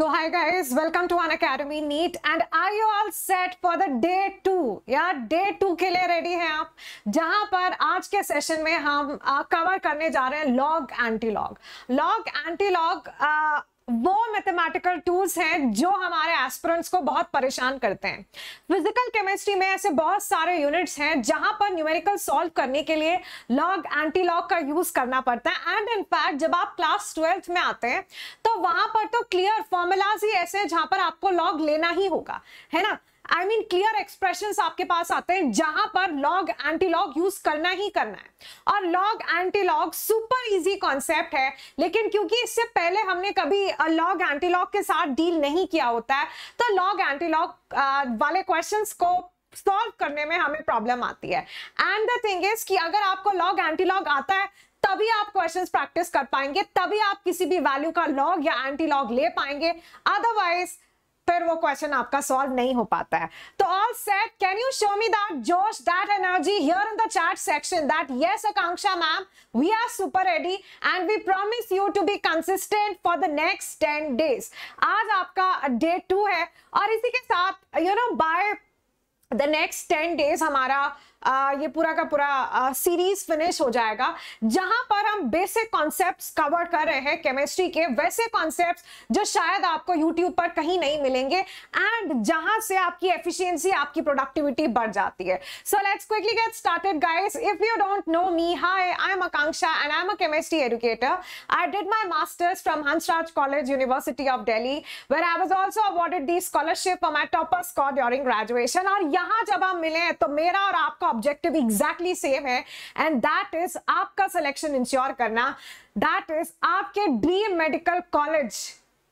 So hi guys, welcome to An Academy Neat and are you all set for the day two या day two के लिए ready हैं आप जहां पर आज के सेशन में हम कवर करने जा रहे हैं log anti antilog log anti antilog वो मैथमेटिकल टूल्स हैं जो हमारे एस्पिरेंट्स को बहुत परेशान करते हैं फिजिकल केमिस्ट्री में ऐसे बहुत सारे यूनिट्स हैं जहां पर न्यूमेरिकल सॉल्व करने के लिए लॉग एंटी लॉग का यूज करना पड़ता है एंड इनफैक्ट जब आप क्लास ट्वेल्थ में आते हैं तो वहां पर तो क्लियर फॉर्मूलाज ही ऐसे हैं जहां पर आपको लॉग लेना ही होगा है ना आई मीन क्लियर एक्सप्रेशन आपके पास आते हैं जहां पर लॉग एंटीलॉग यूज करना ही करना है और log antilog super easy concept है लेकिन क्योंकि इससे पहले हमने कभी लॉग एंटीलॉग के साथ डील नहीं किया होता है तो लॉग एंटीलॉग वाले क्वेश्चन को सॉल्व करने में हमें प्रॉब्लम आती है एंड द थिंग इज कि अगर आपको लॉग एंटीलॉग आता है तभी आप क्वेश्चन प्रैक्टिस कर पाएंगे तभी आप किसी भी वैल्यू का लॉग या एंटी लॉग ले पाएंगे अदरवाइज फिर वो क्वेश्चन आपका सॉल्व नहीं हो पाता है तो all set can you show me that जोश that energy here in the chat section that yes Akanksha ma'am we are super ready and we promise you to be consistent for the next ten days आज आपका day two है और इसी के साथ you know by the next ten days हमारा आ, ये पूरा का पूरा सीरीज फिनिश हो जाएगा जहां पर हम बेसिक कॉन्सेप्ट्स कवर कर रहे हैं केमिस्ट्री के वैसे कॉन्सेप्ट्स जो शायद आपको यूट्यूब पर कहीं नहीं मिलेंगे एंड जहां से आपकी एफिशिएंसी आपकी प्रोडक्टिविटी बढ़ जाती है so let's quickly get started guys if you don't know me hi I am Akanksha and I am a chemistry educator I did my masters from Hansraj college university of Delhi where I was also awarded the scholarship for my topper score during graduation और यहां जब हम मिले तो मेरा और आपका आपका ऑब्जेक्टिव एग्जैक्टली सेम है एंड दैट इज आपका सिलेक्शन इंश्योर करना दैट इज आपके ड्रीम मेडिकल कॉलेज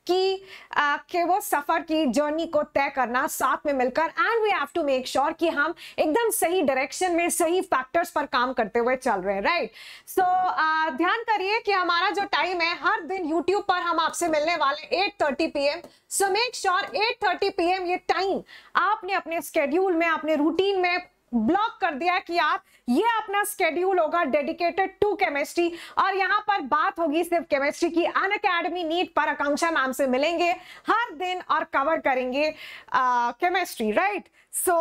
की uh, के वो सफ़र की जर्नी को तय करना साथ में मिलकर and we have to make sure कि हम एकदम सही डायरेक्शन में सही फैक्टर्स पर काम करते हुए चल रहे हैं राइट सो ध्यान करिए कि हमारा जो टाइम है हर दिन यूट्यूब पर हम आपसे मिलने वाले 8:30 thirty P M so make sure eight thirty ये टाइम आपने अपने स्केड्यूल में अपने रूटीन में ब्लॉक कर दिया कि यार ये अपना स्केड्यूल होगा डेडिकेटेड टू केमिस्ट्री और यहाँ पर बात होगी सिर्फ केमिस्ट्री की अन अकेडमी नीट पर आकांक्षा मैम से मिलेंगे हर दिन और कवर करेंगे केमिस्ट्री राइट सो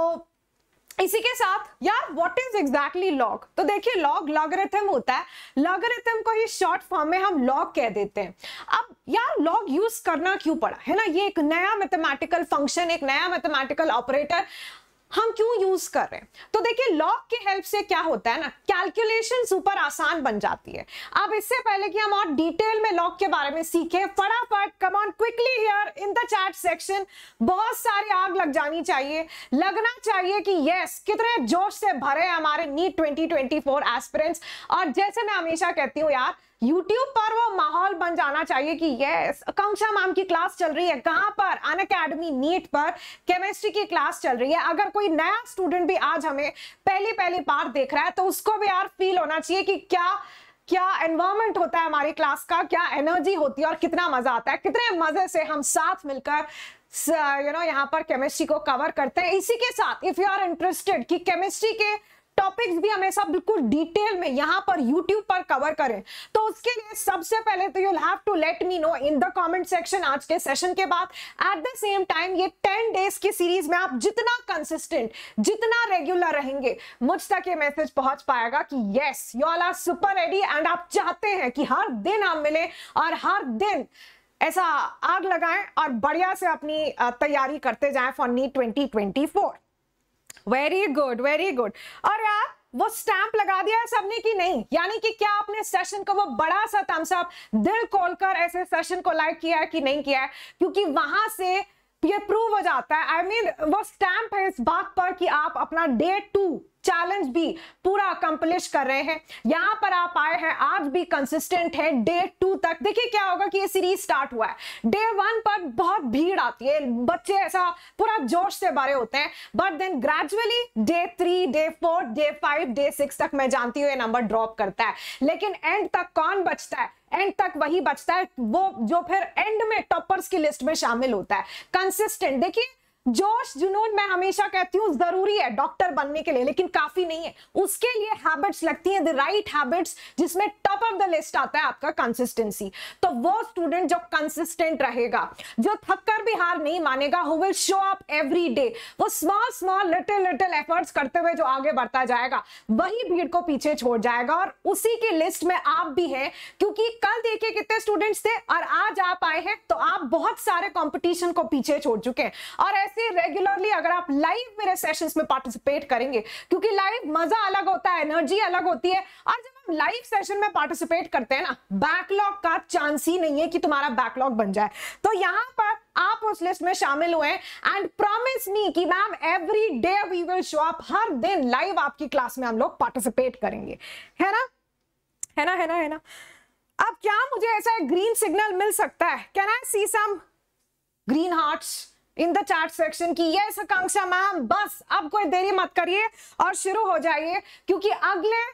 इसी के साथ यार व्हाट इज एग्जैक्टली लॉग तो देखिए लॉग लॉगरिथम होता है लॉगरिथम को ही शॉर्ट फॉर्म में हम लॉग कह देते हैं अब यार लॉग यूज करना क्यों पड़ा है ना ये एक नया मैथमेटिकल फंक्शन एक नया मैथमेटिकल ऑपरेटर हम क्यों यूज कर रहे हैं तो देखिए लॉग के हेल्प से क्या होता है ना कैलकुलेशन सुपर आसान बन जाती है अब इससे पहले कि हम और डिटेल में लॉग के बारे में सीखें फटाफट come on quickly here in the chat section बहुत सारी आग लग जानी चाहिए लगना चाहिए कि यस कितने जोश से भरे हमारे नीट 2024 ट्वेंटी और जैसे मैं हमेशा कहती हूँ यार यूट्यूब पर वो माहौल बन जाना चाहिए कि यस आकांक्षा मैम की क्लास चल रही है कहां पर अन अकेडमी नीट पर केमिस्ट्री की क्लास चल रही है अगर कोई नया स्टूडेंट भी आज हमें पहली पहली बार देख रहा है तो उसको भी यार फील होना चाहिए कि क्या क्या एनवायरमेंट होता है हमारी क्लास का क्या एनर्जी होती है और कितना मजा आता है कितने मजे से हम साथ मिलकर यू नो यहाँ पर केमिस्ट्री को कवर करते हैं इसी के साथ इफ यू आर इंटरेस्टेड कि केमिस्ट्री के टॉपिक्स भी हमेशा बिल्कुल डिटेल में यहाँ पर YouTube पर कवर करें तो उसके लिए सबसे पहले तो you'll have to let me know in the comment section आज के सेशन के बाद एट द सेम टाइम ये टेन डेज की सीरीज में आप जितना कंसिस्टेंट जितना रेगुलर रहेंगे मुझ तक ये मैसेज पहुंच पाएगा कि yes you all are super ready and आप चाहते हैं कि हर दिन आप मिले और हर दिन ऐसा आग लगाएं और बढ़िया से अपनी तैयारी करते जाएं फॉर नी 2024 वेरी गुड वेरी गुड और यार वो स्टैंप लगा दिया है सबने की नहीं यानी कि क्या आपने सेशन को वो बड़ा सा थम्स अप दिल खोलकर ऐसे सेशन को लाइक किया है कि नहीं किया है क्योंकि वहां से ये प्रूव हो जाता है आई I मीन mean, वो स्टैंप है इस बात पर कि आप अपना डे टू चैलेंज भी पूरा अकम्पलिश कर रहे हैं यहां पर आप आए हैं आज भी कंसिस्टेंट है डे टू तक देखिए क्या होगा कि ये सीरीज स्टार्ट हुआ है डे वन पर बहुत भीड़ आती है बच्चे ऐसा पूरा जोश से भरे होते हैं but then gradually day three day four day five day six तक मैं जानती हूँ ये नंबर ड्रॉप करता है लेकिन एंड तक कौन बचता है एंड तक वही बचता है वो जो फिर एंड में टॉपर्स की लिस्ट में शामिल होता है कंसिस्टेंट देखिए जोश जुनून मैं हमेशा कहती हूँ जरूरी है डॉक्टर बनने के लिए लेकिन काफी नहीं है उसके लिए हैबिट्स लगती हैं द राइट हैबिट्स जिसमें टॉप ऑफ द लिस्ट आता है आपका कंसिस्टेंसी तो वो स्टूडेंट जो कंसिस्टेंट रहेगा जो थककर भी हार नहीं मानेगा who will show up every day वो small small little little efforts करते हुए जो आगे बढ़ता जाएगा वही भीड़ को पीछे छोड़ जाएगा और उसी की लिस्ट में आप भी हैं क्योंकि कल देखिए कितने स्टूडेंट्स थे और आज आप आए हैं तो आप बहुत सारे कॉम्पिटिशन को पीछे छोड़ चुके हैं और ऐसे ऐसे रेगुलरली अगर आप लाइव मेरे सेशंस में पार्टिसिपेट करेंगे क्योंकि लाइव मजा अलग होता है एनर्जी अलग होती है और जब हम लाइव सेशन में पार्टिसिपेट करते हैं ना बैकलॉग का चांस ही नहीं है कि तुम्हारा बैकलॉग बन जाए तो यहाँ पर आप उस लिस्ट में शामिल हुए एंड प्रॉमिस मी कि ma'am every day we will show up हर दिन लाइव आपकी क्लास में हम लोग पार्टिसिपेट करेंगे है ना है ना है ना है ना अब क्या मुझे ऐसा ग्रीन सिग्नल मिल सकता है can I see some green hearts in the chart section की यस आकांक्षा मैम बस अब कोई देरी मत करिए और शुरू हो जाइए क्योंकि अगले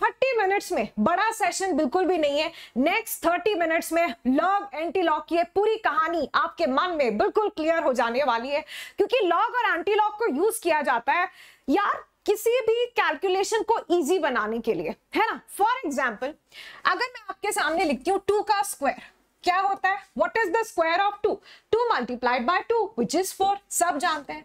थर्टी मिनट्स में बड़ा सेशन बिल्कुल भी नहीं है नेक्स्ट थर्टी मिनट्स में लॉग एंटी लॉग की पूरी कहानी आपके मन में बिल्कुल क्लियर हो जाने वाली है क्योंकि लॉग और एंटी लॉग को यूज किया जाता है यार किसी भी कैलकुलेशन को इजी बनाने के लिए है ना फॉर एग्जाम्पल अगर मैं आपके सामने लिखती हूँ टू का स्क्वायर क्या होता है what is the square of two two multiplied by two which is four सब जानते हैं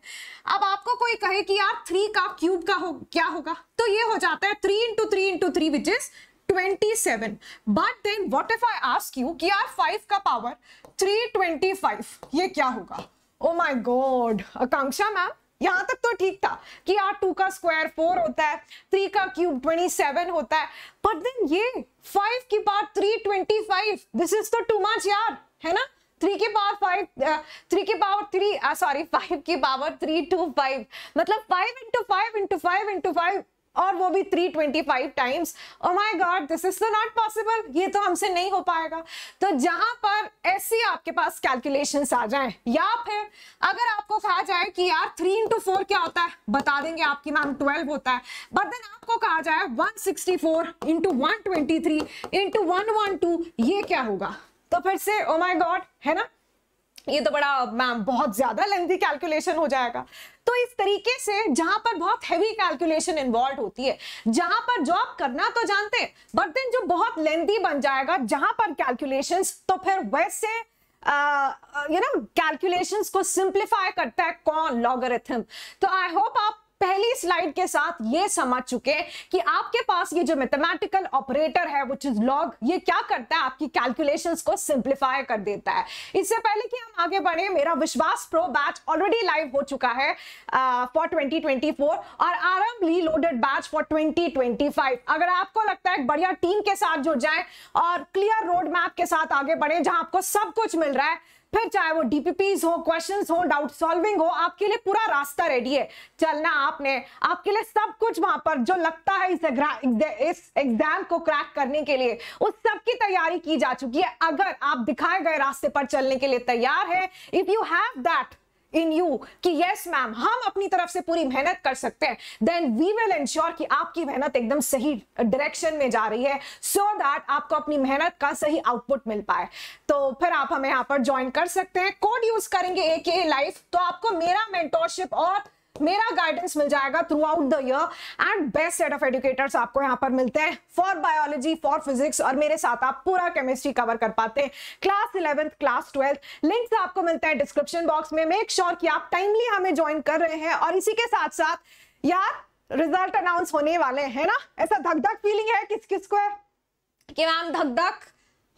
अब आपको कोई कहे कि यार थ्री का क्यूब का हो क्या होगा तो ये हो जाता है three into three into three which is 27 but then what if i ask you कि यार 5 का पावर 325 ये क्या होगा oh my god Akanksha ma'am यहां तक तो ठीक था कि यार टू का स्क्वायर फोर होता है थ्री का क्यूब ट्वेंटी सेवन होता है बट देन ये फाइव की power three twenty five this is तो टू मच यार है ना थ्री के पावर फाइव थ्री के पावर थ्री सॉरी फाइव के पावर थ्री टू फाइव मतलब five into five into five into five और वो भी 325 times oh my god this is not possible ये तो हमसे नहीं हो पाएगा तो जहां पर ऐसी आपके पास कैलकुलेशंस आ जाए या फिर अगर आपको कहा जाए कि यार थ्री इंटू फोर क्या होता है बता देंगे आपकी मैम ट्वेल्व होता है बट देन आपको कहा जाए one sixty four into one twenty three into one one two ये क्या होगा तो फिर से ओ माई गॉड है ना ये तो बड़ा मैम बहुत ज्यादा लेंथी कैलकुलेशन हो जाएगा तो इस तरीके से जहां पर बहुत हैवी कैलकुलेशन इन्वॉल्व होती है जहां पर जॉब करना तो जानते हैं बट देन जो बहुत लेंथी बन जाएगा जहां पर कैलकुलेशन तो फिर वैसे यू नो कैलकुलेशंस को सिंप्लीफाई करता है कौन लॉगरिथम तो आई होप आप पहली स्लाइड के साथ ये समझ चुके कि आपके पास ये जो मैथमेटिकल ऑपरेटर है विच इज लॉग ये क्या करता है आपकी कैलकुलेशंस को सिंप्लीफाई कर देता है इससे पहले कि हम आगे बढ़े मेरा विश्वास प्रो बैच ऑलरेडी लाइव हो चुका है फॉर uh, ट्वेंटी और आरम ली लोडेड बैच फॉर ट्वेंटी अगर आपको लगता है एक बढ़िया टीम के साथ जुड़ जाए और क्लियर रोड मैप के साथ आगे बढ़े जहां आपको सब कुछ मिल रहा है फिर चाहे वो डीपीपीज हो क्वेश्चंस हो डाउट सॉल्विंग हो आपके लिए पूरा रास्ता रेडी है चलना आपने आपके लिए सब कुछ वहां पर जो लगता है इस एग्जाम को क्रैक करने के लिए उस सब की तैयारी की जा चुकी है अगर आप दिखाए गए रास्ते पर चलने के लिए तैयार है if you have that in you कि यस मैम हम अपनी तरफ से पूरी मेहनत कर सकते हैं देन वी विल इंश्योर कि आपकी मेहनत एकदम सही डायरेक्शन में जा रही है सो so दैट आपको अपनी मेहनत का सही आउटपुट मिल पाए तो फिर आप हमें यहाँ पर ज्वाइन कर सकते हैं कोड यूज करेंगे ए के लाइफ तो आपको मेरा मेंटोरशिप और मेरा गाइडेंस मिल जाएगा throughout the year and best set of educators आपको यहां पर मिलते हैं फॉर बायोलॉजी फॉर फिजिक्स और मेरे साथ आप पूरा केमिस्ट्री कवर कर पाते हैं class eleventh class twelfth links आपको मिलते हैं डिस्क्रिप्शन बॉक्स में मेक श्योर sure कि आप टाइमली हमें ज्वाइन कर रहे हैं और इसी के साथ साथ यार रिजल्ट अनाउंस होने वाले हैं ना ऐसा धक धक फीलिंग है किस किस को है कि मैम धक धक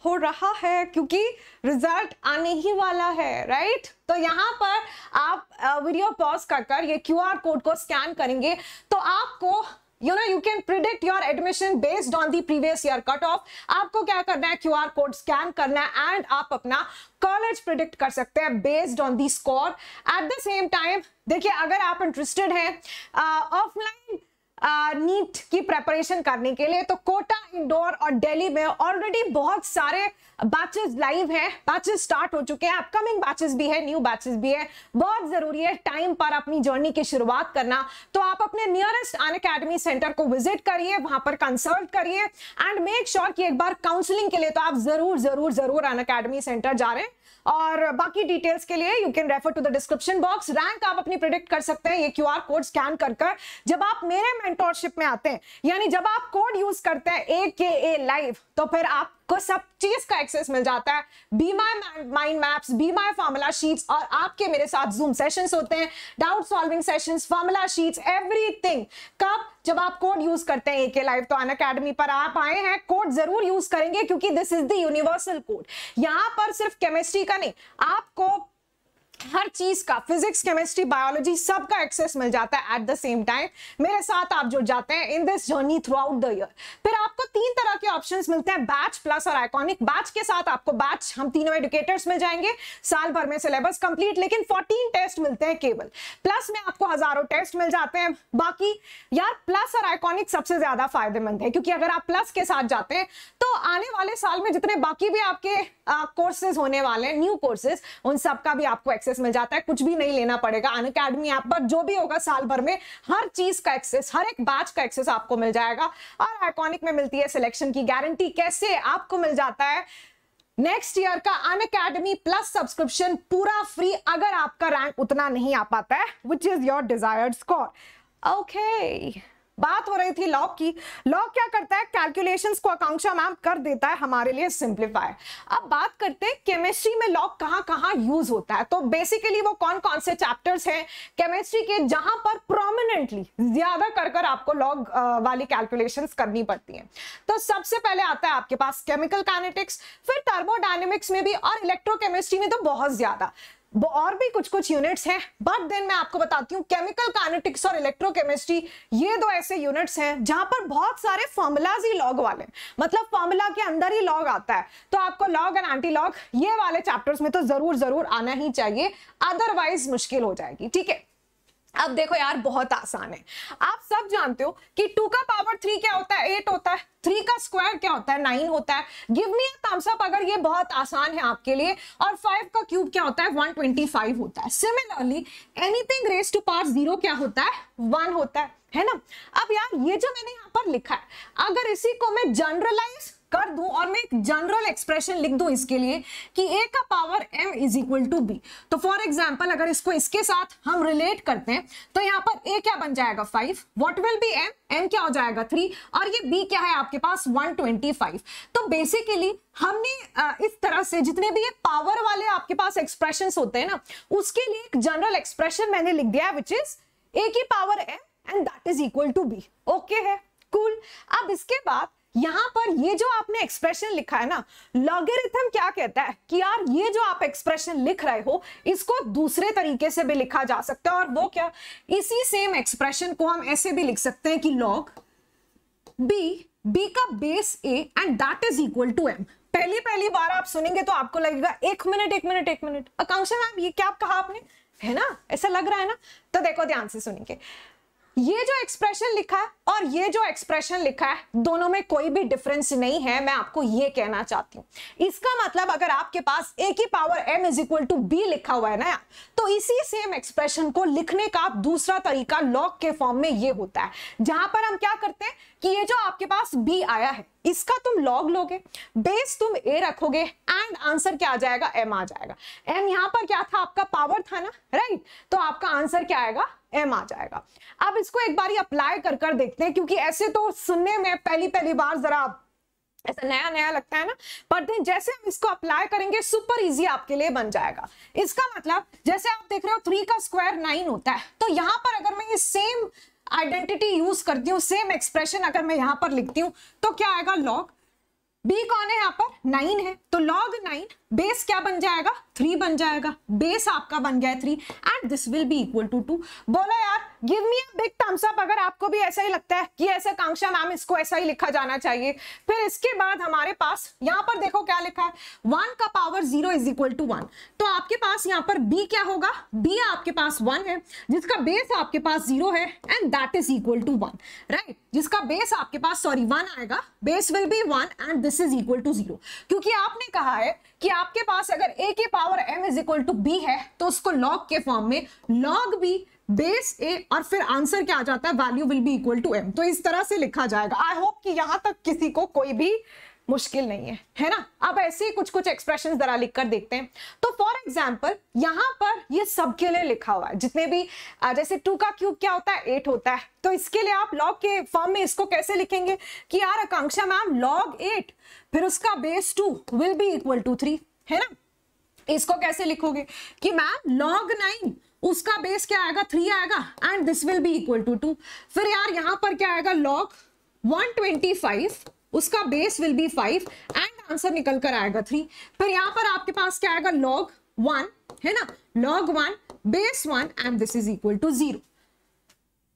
हो रहा है क्योंकि रिजल्ट आने ही वाला है राइट तो यहाँ पर आप वीडियो पॉज कर कर ये क्यूआर कोड को स्कैन करेंगे तो आपको you know you can predict your admission based on the previous year cut off आपको क्या करना है क्यूआर कोड स्कैन करना है एंड आप अपना कॉलेज प्रिडिक्ट कर सकते हैं based on the score at the same time देखिए अगर आप इंटरेस्टेड हैं ऑफलाइन नीट की प्रेपरेशन करने के लिए तो कोटा इंदौर और दिल्ली में ऑलरेडी बहुत सारे बैचेस लाइव हैं बैचेस स्टार्ट हो चुके हैं अपकमिंग बैचेस भी है न्यू बैचेस भी है बहुत जरूरी है टाइम पर अपनी जर्नी की शुरुआत करना तो आप अपने नियरेस्ट अन अकेडमी सेंटर को विजिट करिए वहां पर कंसल्ट करिए एंड मेक श्योर कि एक बार काउंसलिंग के लिए तो आप जरूर जरूर जरूर अन अकेडमी सेंटर जा रहे हैं और बाकी डिटेल्स के लिए you can refer to the description box rank आप अपनी प्रिडिक्ट कर सकते हैं ये क्यू कोड स्कैन कर कर जब आप मेरे मेंटोरशिप में आते हैं यानी जब आप कोड यूज करते हैं ए के ए लाइव तो फिर आप आपको सब चीज का एक्सेस मिल जाता है by my mind maps by my formula sheets और आपके मेरे साथ जूम सेशंस होते हैं doubt solving sessions formula sheets everything कब जब आप कोड यूज करते हैं एके लाइव तो अन अकेडमी पर आप आए हैं कोड जरूर यूज करेंगे क्योंकि this is the universal code यहां पर सिर्फ केमिस्ट्री का नहीं आपको हर चीज का फिजिक्स केमिस्ट्री बायोलॉजी सबका एक्सेस मिल जाता है एट द सेम टाइम मेरे साथ आप जुड़ जाते हैं in this journey throughout the year फिर आपको तीन तरह के ऑप्शन मिलते हैं बैच प्लस और आइकॉनिक बैच के साथ आपको बैच हम तीनों एडुकेटर्स मिल जाएंगे साल भर में सिलेबस कंप्लीट लेकिन फोर्टीन टेस्ट मिलते हैं केवल प्लस में आपको हजारों टेस्ट मिल जाते हैं बाकी यार प्लस और आइकॉनिक सबसे ज्यादा फायदेमंद है क्योंकि अगर आप प्लस के साथ जाते हैं तो आने वाले साल में जितने बाकी भी आपके कोर्सेज होने वाले हैं न्यू कोर्सेज उन सबका भी आपको एक्सेस एक्सेस मिल जाता है कुछ भी नहीं लेना पड़ेगा अन अकेडमी ऐप पर जो भी होगा साल भर में हर चीज का एक्सेस हर एक बैच का एक्सेस आपको मिल जाएगा और आइकॉनिक में मिलती है सिलेक्शन की गारंटी कैसे आपको मिल जाता है नेक्स्ट ईयर का अन अकेडमी प्लस सब्सक्रिप्शन पूरा फ्री अगर आपका रैंक उतना नहीं आ पाता है which is your desired score okay बात हो रही थी लॉ की लॉ क्या करता है कैलकुलेशंस को आकांक्षा मैम कर देता है हमारे लिए सिंप्लीफाई अब बात करते हैं केमिस्ट्री में लॉ कहाँ कहाँ यूज होता है तो बेसिकली वो कौन कौन से चैप्टर्स हैं केमिस्ट्री के जहां पर प्रोमिनेंटली ज्यादा कर कर आपको लॉग वाली कैलकुलेशंस करनी पड़ती हैं तो सबसे पहले आता है आपके पास केमिकल कैनेटिक्स फिर टर्मोडाइनमिक्स में भी और इलेक्ट्रोकेमिस्ट्री में तो बहुत ज्यादा और भी कुछ कुछ यूनिट्स हैं बट देन मैं आपको बताती हूँ केमिकल कानेटिक्स और इलेक्ट्रोकेमिस्ट्री ये दो ऐसे यूनिट्स हैं जहां पर बहुत सारे फॉर्मुलाज ही लॉग वाले मतलब फॉर्मुला के अंदर ही लॉग आता है तो आपको लॉग एंड एंटी लॉग ये वाले चैप्टर्स में तो जरूर जरूर आना ही चाहिए अदरवाइज मुश्किल हो जाएगी ठीक है अब देखो यार बहुत आसान है आप सब जानते हो कि टू का पावर थ्री क्या होता है एट होता है थ्री का स्क्वायर क्या होता है नाइन होता है गिव मी थम्सअप अगर ये बहुत आसान है आपके लिए और फाइव का क्यूब क्या होता है वन ट्वेंटी फाइव होता है similarly anything raise to power zero क्या होता है वन होता है है ना अब यार ये जो मैंने यहां पर लिखा है अगर इसी को मैं जनरलाइज कर दूं और मैं एक जनरल एक्सप्रेशन लिख दूं इसके लिए कि a का power m is equal to b तो फॉर एग्जांपल अगर इसको इसके साथ हम रिलेट करते हैं तो यहां पर a क्या बन जाएगा five what will be m m क्या हो जाएगा थ्री और ये b क्या है आपके पास वन ट्वेंटी फाइव तो बेसिकली हमने इस तरह से जितने भी ये पावर वाले आपके पास एक्सप्रेशन होते हैं ना उसके लिए एक जनरल एक्सप्रेशन मैंने लिख दिया विच इज ए की power m and that is equal to b okay है कूल cool. अब इसके बाद यहां पर ये जो आपने एक्सप्रेशन लिखा है ना लॉगरिथम क्या कहता है कि यार ये जो आप एक्सप्रेशन लिख रहे हो इसको दूसरे तरीके से भी लिखा जा सकता है और वो क्या इसी सेम एक्सप्रेशन को हम ऐसे भी लिख सकते हैं कि लॉग बी बी का base a and that is equal to m पहली पहली बार आप सुनेंगे तो आपको लगेगा एक मिनट एक मिनट एक मिनट आकांक्षा मैम ये क्या कहा आपने है ना ऐसा लग रहा है ना तो देखो ध्यान से सुनेंगे ये जो एक्सप्रेशन लिखा है और ये जो एक्सप्रेशन लिखा है दोनों में कोई भी डिफरेंस नहीं है मैं आपको ये कहना चाहती हूँ इसका मतलब अगर आपके पास ए की power m is equal to b लिखा हुआ है ना तो इसी सेम एक्सप्रेशन को लिखने का दूसरा तरीका लॉग के फॉर्म में ये होता है जहां पर हम क्या करते हैं कि ये जो आपके पास बी आया है इसका तुम लॉग लोगे बेस तुम ए रखोगे एंड आंसर क्या आ जाएगा एम आ जाएगा एम यहां पर क्या था आपका पावर था ना राइट तो आपका आंसर क्या आएगा एम आ जाएगा अब इसको एक बार अप्लाई कर कर देखते हैं क्योंकि ऐसे तो सुनने में पहली पहली बार जरा ऐसा नया नया लगता है ना पर दिन जैसे हम इसको अप्लाई करेंगे सुपर इजी आपके लिए बन जाएगा इसका मतलब जैसे आप देख रहे हो थ्री का स्क्वायर नाइन होता है तो यहाँ पर अगर मैं ये सेम आइडेंटिटी यूज करती हूँ सेम एक्सप्रेशन अगर मैं यहाँ पर लिखती हूँ तो क्या आएगा लॉग बी कौन है यहाँ पर नाइन है तो लॉग नाइन बेस क्या बन जाएगा थ्री बन जाएगा बेस आपका बन गया three and this will be equal to two बोला यार give me big thumbs up अगर आपको भी ऐसा ही लगता है कि ऐसा कांक्षा मैम इसको ऐसा ही लिखा जाना चाहिए फिर इसके बाद हमारे पास यहाँ पर देखो क्या लिखा है वन का power zero is equal to one तो आपके पास यहाँ पर बी क्या होगा बी आपके पास वन है जिसका बेस आपके पास जीरो है and that is equal to one right जिसका बेस आपके पास सॉरी वन आएगा base will be one and this is equal to zero क्योंकि आपने कहा है कि आपके पास अगर ए के power m is equal to b है तो उसको लॉग के फॉर्म में लॉग बी बेस ए और फिर आंसर क्या आ जाता है value will be equal to m तो इस तरह से लिखा जाएगा आई होप कि यहां तक किसी को कोई भी मुश्किल नहीं है है ना आप ऐसे ही कुछ कुछ एक्सप्रेशन जरा लिख कर देखते हैं तो फॉर एग्जाम्पल यहाँ पर ये सबके लिए लिखा हुआ है जितने भी जैसे टू का क्यूब क्या होता है एट होता है तो इसके लिए आप लॉग के फॉर्म में इसको कैसे लिखेंगे कि यार आकांक्षा मैम लॉग एट फिर उसका base two will be equal to three है ना इसको कैसे लिखोगे कि मैम लॉग नाइन उसका बेस क्या आएगा थ्री आएगा and this will be equal to two फिर यार यहाँ पर क्या आएगा लॉग वन उसका base will be five and answer निकल कर आएगा थ्री फिर यहां पर आपके पास क्या आएगा लॉग वन है ना log one base one and this is equal to zero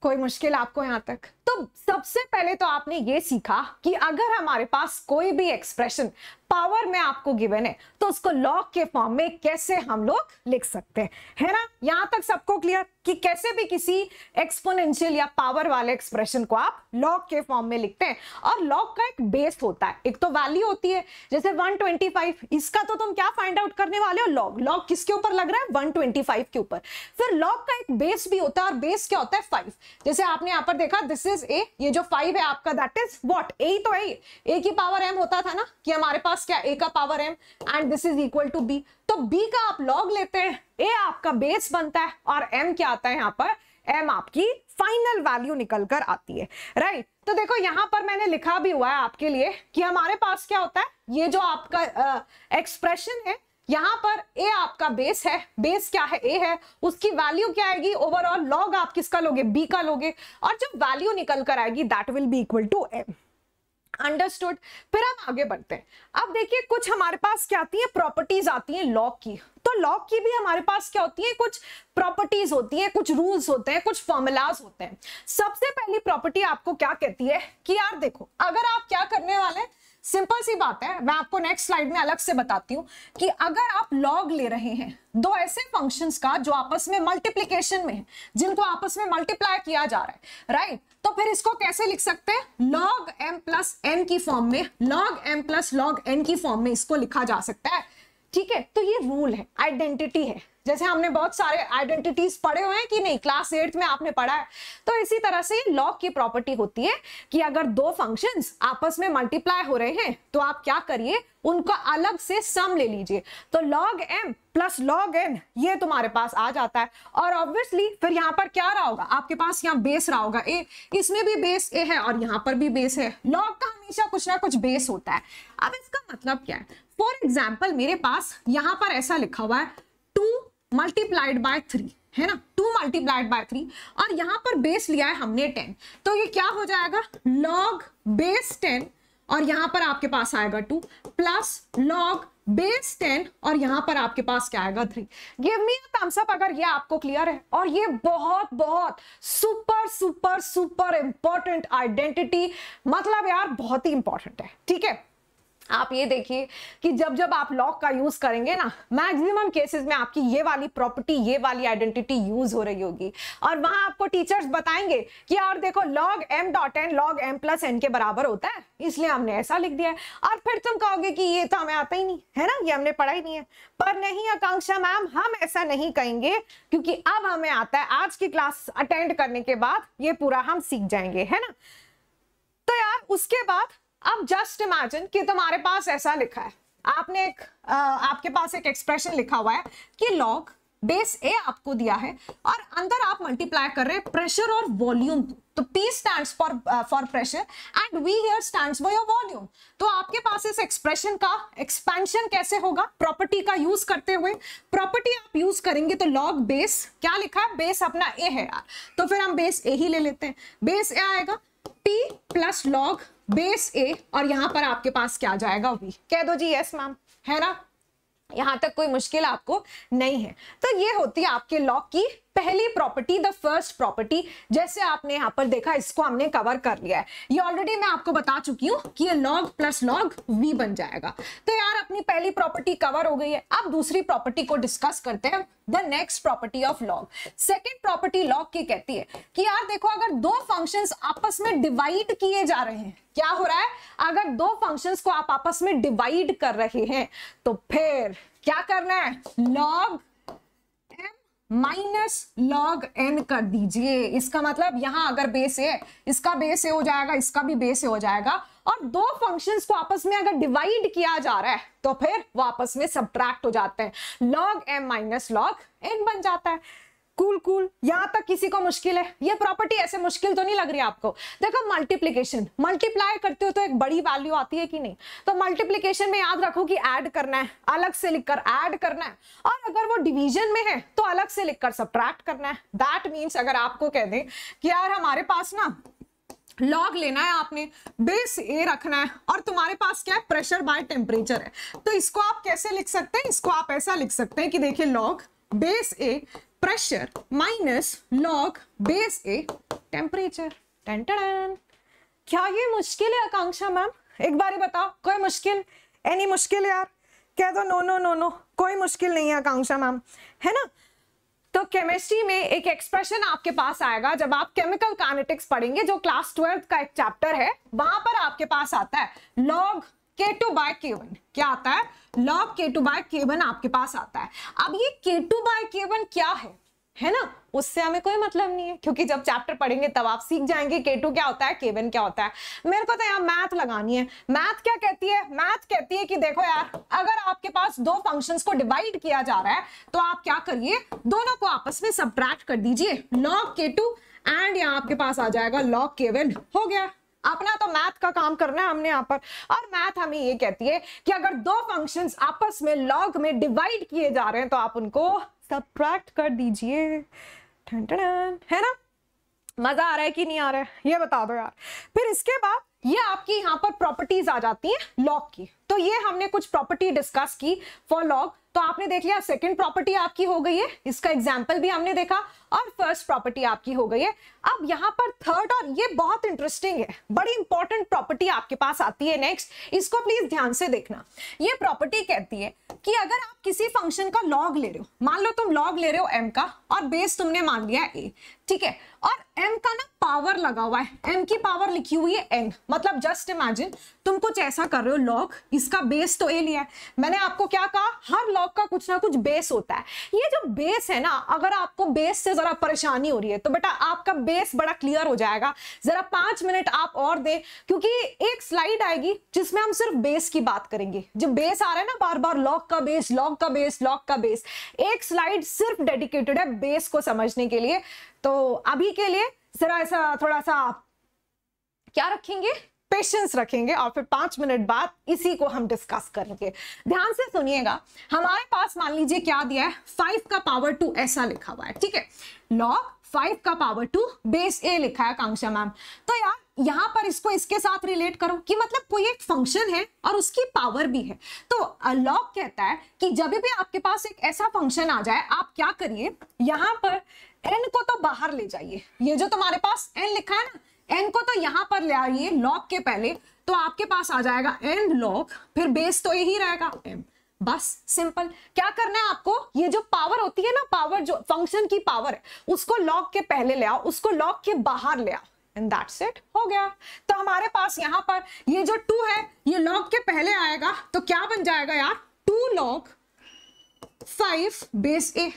कोई मुश्किल आपको यहां तक तो सबसे पहले तो आपने ये सीखा कि अगर हमारे पास कोई भी एक्सप्रेशन पावर में आपको गिवन है तो उसको लॉग के फॉर्म में कैसे हम लोग लिख सकते हैं है ना यहां तक सबको क्लियर कि कैसे भी किसी एक्सपोनेंशियल या पावर वाले एक्सप्रेशन को आप लॉग के फॉर्म में लिखते हैं और लॉग का एक बेस होता है एक तो वैल्यू होती है जैसे 125 इसका तो तुम क्या फाइंड आउट करने वाले हो लॉग लॉग किसके ऊपर लग रहा है वन के ऊपर फिर लॉग का एक बेस भी होता है और बेस क्या होता है फाइव जैसे आपने यहां पर देखा दिस इज ए ये जो फाइव है आपका दैट इज वॉट ए तो है ए की पावर एम होता था ना कि हमारे पास क्या ए का power m and this is equal to b तो बी का आप लॉग लेते हैं ए आपका बेस बनता है और एम क्या आता है यहाँ पर एम आपकी फाइनल वैल्यू निकल कर आती है राइट right? तो देखो यहाँ पर मैंने लिखा भी हुआ है आपके लिए कि हमारे पास क्या होता है ये जो आपका एक्सप्रेशन uh, है यहां पर ए आपका बेस है बेस क्या है ए है उसकी वैल्यू क्या आएगी ओवरऑल लॉग आप किसका लोगे बी का लोगे और जब वैल्यू निकल कर आएगी that will be equal to m understood फिर हम आगे बढ़ते हैं अब देखिए कुछ हमारे पास क्या आती है प्रॉपर्टीज आती है लॉ की तो लॉग की भी हमारे पास क्या होती है कुछ प्रॉपर्टीज होती है कुछ रूल्स होते हैं कुछ फॉर्मुलाज होते हैं सबसे पहली प्रॉपर्टी आपको क्या कहती है कि यार देखो अगर आप क्या करने वाले हैं सिंपल सी बात है मैं आपको नेक्स्ट स्लाइड में अलग से बताती हूँ कि अगर आप लॉग ले रहे हैं दो ऐसे फंक्शंस का जो आपस में मल्टीप्लीकेशन में है जिनको आपस में मल्टीप्लाई किया जा रहा है राइट right? तो फिर इसको कैसे लिख सकते हैं लॉग एम प्लस एन की फॉर्म में log m plus log n की फॉर्म में इसको लिखा जा सकता है ठीक है तो ये रूल है आइडेंटिटी है जैसे हमने बहुत सारे आइडेंटिटीज पढ़े हुए हैं कि नहीं क्लास एट्थ में आपने पढ़ा है तो इसी तरह से लॉ की प्रॉपर्टी होती है कि अगर दो फंक्शंस आपस में मल्टीप्लाई हो रहे हैं तो आप क्या करिए उनका अलग से सम ले लीजिए तो log m plus log n ये तुम्हारे पास आ जाता है और ऑब्वियसली फिर यहाँ पर क्या रहा होगा आपके पास यहाँ बेस रहा होगा ए इसमें भी बेस ए है और यहाँ पर भी बेस है लॉग का हमेशा कुछ ना कुछ बेस होता है अब इसका मतलब क्या है फॉर एग्जाम्पल मेरे पास यहाँ पर ऐसा लिखा हुआ है टू मल्टीप्लाइड बाय थ्री है ना टू मल्टीप्लाइड बाय थ्री और यहाँ पर बेस लिया है हमने टेन तो ये क्या हो जाएगा लॉग बेस टेन और यहाँ पर आपके पास आएगा two plus log base ten और यहां पर आपके पास क्या आएगा थ्री गिव मी अप अगर ये आपको क्लियर है और ये बहुत बहुत super super super important identity मतलब यार बहुत ही इंपॉर्टेंट है ठीक है आप ये देखिए कि जब जब आप लॉक का यूज करेंगे ना मैक्सिमम केसेस में आपकी ये वाली प्रॉपर्टी ये वाली आइडेंटिटी यूज हो रही होगी और वहां आपको टीचर्स बताएंगे कि और देखो log m dot n log m plus n के बराबर होता है इसलिए हमने ऐसा लिख दिया है और फिर तुम कहोगे कि ये तो हमें आता ही नहीं है ना ये हमने पढ़ा ही नहीं है पर नहीं आकांक्षा मैम हम ऐसा नहीं कहेंगे क्योंकि अब हमें आता है आज की क्लास अटेंड करने के बाद ये पूरा हम सीख जाएंगे है ना तो यार उसके बाद अब जस्ट इमेजिन कि तुम्हारे पास ऐसा लिखा है आपने एक आ, आपके पास एक एक्सप्रेशन लिखा हुआ है कि लॉग बेस ए आपको दिया है और अंदर आप मल्टीप्लाई कर रहे हैं प्रेशर और वॉल्यूम तो P stand for for pressure and V here stand for your volume तो आपके पास इस एक्सप्रेशन का एक्सपेंशन कैसे होगा प्रॉपर्टी का यूज करते हुए प्रॉपर्टी आप यूज करेंगे तो लॉग बेस क्या लिखा है बेस अपना ए है यार तो फिर हम बेस ए ही ले लेते हैं बेस ए आएगा P plus log base a और यहां पर आपके पास क्या जाएगा वी कह दो जी यस मैम है ना यहां तक कोई मुश्किल आपको नहीं है तो ये होती है आपके लॉक की पहली प्रॉपर्टी द फर्स्ट प्रॉपर्टी जैसे आपने यहां पर देखा इसको हमने कवर कर लिया है ये ऑलरेडी मैं आपको बता चुकी हूं कि ये लॉग प्लस लॉग वी बन जाएगा तो यार अपनी पहली प्रॉपर्टी कवर हो गई है अब दूसरी प्रॉपर्टी को डिस्कस करते हैं the next property of log second property log की कहती है कि यार देखो अगर दो फंक्शन आपस में डिवाइड किए जा रहे हैं क्या हो रहा है अगर दो फंक्शन को आप आपस में डिवाइड कर रहे हैं तो फिर क्या करना है लॉग माइनस लॉग एन कर दीजिए इसका मतलब यहां अगर बेस है इसका बेस हो जाएगा इसका भी बेस हो जाएगा और दो फंक्शंस को आपस में अगर डिवाइड किया जा रहा है तो फिर वो आपस में सब्ट्रैक्ट हो जाते हैं log m minus log n बन जाता है कूल कूल यहां तक किसी को मुश्किल है ये प्रॉपर्टी ऐसे मुश्किल तो नहीं लग रही आपको देखो मल्टीप्लीकेशन मल्टीप्लाई करते हो तो एक बड़ी वैल्यू आती है कि नहीं तो मल्टीप्लीकेशन में याद रखो कि ऐड करना है अलग से लिखकर ऐड करना है और अगर वो डिवीजन में है तो अलग से लिखकर सब्ट्रैक्ट करना है दैट मीन्स अगर आपको कह दें कि यार हमारे पास ना लॉग लेना है आपने बेस ए रखना है और तुम्हारे पास क्या है प्रेशर बाय टेम्परेचर है तो इसको आप कैसे लिख सकते हैं इसको आप ऐसा लिख सकते हैं कि देखिए log base a pressure minus log base a temperature टेंटन क्या ये मुश्किल है आकांक्षा मैम एक बार ही बताओ कोई मुश्किल एनी मुश्किल यार कह दो नो नो नो नो कोई मुश्किल नहीं है आकांक्षा मैम है ना तो केमिस्ट्री में एक एक्सप्रेशन आपके पास आएगा जब आप केमिकल कानेटिक्स पढ़ेंगे जो क्लास ट्वेल्थ का एक चैप्टर है वहां पर आपके पास आता है लॉग के टू बाय के वन क्या आता है लॉग के टू बाय के वन आपके पास आता है अब ये के टू बाय के वन क्या है है ना उससे हमें कोई मतलब नहीं है क्योंकि जब चैप्टर पढ़ेंगे तब आप सीख जाएंगे के टू क्या होता है के वन क्या होता है मेरे को तो यहाँ मैथ लगानी है मैथ क्या कहती है मैथ कहती है कि देखो यार अगर आपके पास दो फंक्शंस को डिवाइड किया जा रहा है तो आप क्या करिए दोनों को आपस में सब्ट्रैक्ट कर दीजिए लॉग के टू एंड यहाँ आपके पास आ जाएगा लॉग के वन हो गया अपना तो मैथ का काम करना है हमने यहाँ पर और मैथ हमें ये कहती है कि अगर दो फंक्शंस आपस में लॉग में डिवाइड किए जा रहे हैं तो आप उनको सब्रैक्ट कर दीजिए है ना मजा आ रहा है कि नहीं आ रहा है ये बता दो यार फिर इसके बाद ये आपकी यहाँ पर प्रॉपर्टीज आ जाती हैं लॉग की तो ये हमने कुछ प्रॉपर्टी डिस्कस की फॉर लॉग तो आपने देख लिया सेकंड प्रॉपर्टी आपकी हो गई है इसका एग्जाम्पल भी हमने देखा और फर्स्ट प्रॉपर्टी आपकी हो गई है अब यहाँ पर थर्ड और ये बहुत इंटरेस्टिंग है बड़ी इंपॉर्टेंट प्रॉपर्टी आपके पास आती है नेक्स्ट इसको प्लीज ध्यान से देखना ये प्रॉपर्टी कहती है कि अगर आप किसी फंक्शन का लॉग ले रहे हो मान लो तुम लॉग ले रहे हो एम का और बेस तुमने मान लिया ए ठीक है और एम का ना पावर लगा हुआ है एम की पावर लिखी हुई है एन मतलब जस्ट इमेजिन तुम कुछ ऐसा कर रहे हो लॉक इसका बेस तो ए लिया है मैंने आपको क्या कहा हर लॉक का कुछ ना कुछ बेस होता है ये जो बेस है ना अगर आपको बेस से जरा परेशानी हो रही है तो बेटा आपका बेस बड़ा क्लियर हो जाएगा जरा पांच मिनट आप और दे क्योंकि एक स्लाइड आएगी जिसमें हम सिर्फ बेस की बात करेंगे जो बेस आ रहा है ना बार बार लॉक का बेस लॉक का बेस लॉक का बेस एक स्लाइड सिर्फ डेडिकेटेड है बेस को समझने के लिए तो अभी के लिए जरा ऐसा थोड़ा सा क्या रखेंगे पेशेंस रखेंगे और फिर पांच मिनट बाद इसी को हम डिस्कस करेंगे ध्यान से सुनिएगा हमारे पास मान लीजिए क्या दिया है फाइव का पावर टू ऐसा लिखा हुआ है ठीक है लॉग फाइव का पावर टू बेस ए लिखा है कांक्षा मैम तो यार यहाँ पर इसको इसके साथ रिलेट करो कि मतलब कोई एक फंक्शन है और उसकी पावर भी है तो लॉग कहता है कि जब भी आपके पास एक ऐसा फंक्शन आ जाए आप क्या करिए यहाँ पर एन को तो बाहर ले जाइए ये जो तुम्हारे पास एन लिखा है ना एन को तो यहां पर ले आइए लॉक के पहले तो आपके पास आ जाएगा एन लॉक फिर बेस तो यही रहेगा एम बस सिंपल क्या करना है आपको ये जो पावर होती है ना पावर जो फंक्शन की पावर है उसको लॉक के पहले ले आओ उसको लॉक के बाहर ले आओ एंड दैट्स इट हो गया तो हमारे पास यहाँ पर ये जो टू है ये लॉक के पहले आएगा तो क्या बन जाएगा यार two log five base A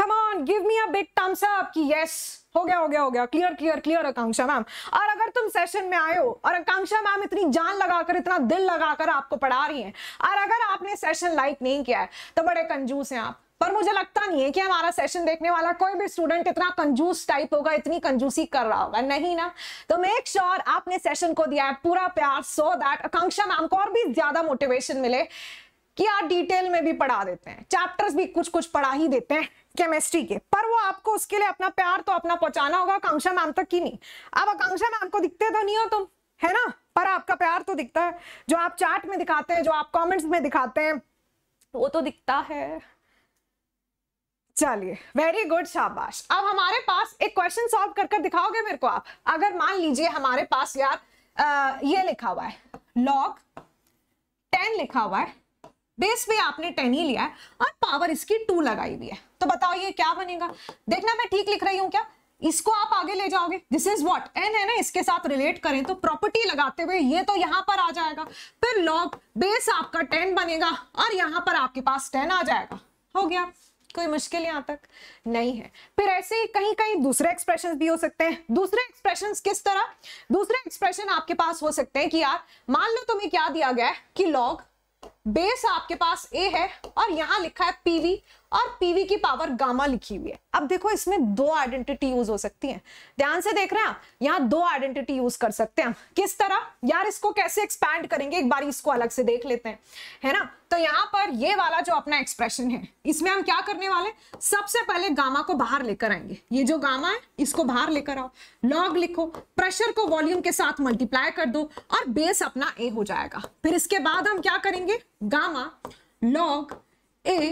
come on give me a big thumbs up कि यस हो गया हो गया हो गया clear clear clear Akanksha ma'am और अगर तुम सेशन में आए हो और आकांक्षा मैम इतनी जान लगाकर इतना दिल लगाकर आपको पढ़ा रही हैं और अगर आपने सेशन लाइक नहीं किया है तो बड़े कंजूस हैं आप पर मुझे लगता नहीं है कि हमारा सेशन देखने वाला कोई भी स्टूडेंट इतना कंजूस टाइप होगा इतनी कंजूसी कर रहा होगा नहीं ना तो मेक श्योर sure आपने सेशन को दिया है पूरा प्यार सो दैट आकांक्षा मैम को और भी ज्यादा मोटिवेशन मिले कि आप डिटेल में भी पढ़ा देते हैं चैप्टर्स भी कुछ कुछ पढ़ा ही देते हैं केमिस्ट्री के पर वो आपको उसके लिए अपना प्यार तो अपना पहुंचाना होगा आकांक्षा मैम तक की नहीं अब आकांक्षा मैम को दिखते तो नहीं हो तुम है ना पर आपका प्यार तो दिखता है जो आप चैट में दिखाते हैं जो आप कॉमेंट्स में दिखाते हैं वो तो दिखता है चलिए वेरी गुड शाबाश अब हमारे पास एक क्वेश्चन सॉल्व कर कर दिखाओगे मेरे को आप अगर मान लीजिए हमारे पास यार आ, ये लिखा हुआ है लॉग टेन लिखा हुआ है बेस पे आपने टेन ही लिया है और पावर इसकी टू लगाई हुई है तो बताओ ये क्या बनेगा देखना मैं ठीक लिख रही हूँ क्या इसको आप आगे ले जाओगे दिस इज वॉट एन है ना इसके साथ रिलेट करें तो प्रॉपर्टी लगाते हुए ये तो यहां पर आ जाएगा फिर लॉग बेस आपका टेन बनेगा और यहां पर आपके पास टेन आ जाएगा हो गया कोई मुश्किल यहां तक नहीं है फिर ऐसे ही कहीं कहीं दूसरे एक्सप्रेशन भी हो सकते हैं दूसरे एक्सप्रेशन किस तरह दूसरे एक्सप्रेशन आपके पास हो सकते हैं कि यार मान लो तुम्हें क्या दिया गया है कि लॉग बेस आपके पास ए है और यहां लिखा है पीवी और पीवी की पावर गामा लिखी हुई है अब देखो इसमें दो आइडेंटिटी यूज हो सकती है ध्यान से देख रहे हैं यहां दो आइडेंटिटी यूज कर सकते हैं किस तरह यार इसको कैसे एक्सपैंड करेंगे एक बार इसको अलग से देख लेते हैं है ना तो यहां पर ये वाला जो अपना एक्सप्रेशन है इसमें हम क्या करने वाले सबसे पहले गामा को बाहर लेकर आएंगे ये जो गामा है इसको बाहर लेकर आओ लॉग लिखो प्रेशर को वॉल्यूम के साथ मल्टीप्लाई कर दो और बेस अपना ए हो जाएगा फिर इसके बाद हम क्या करेंगे gamma log A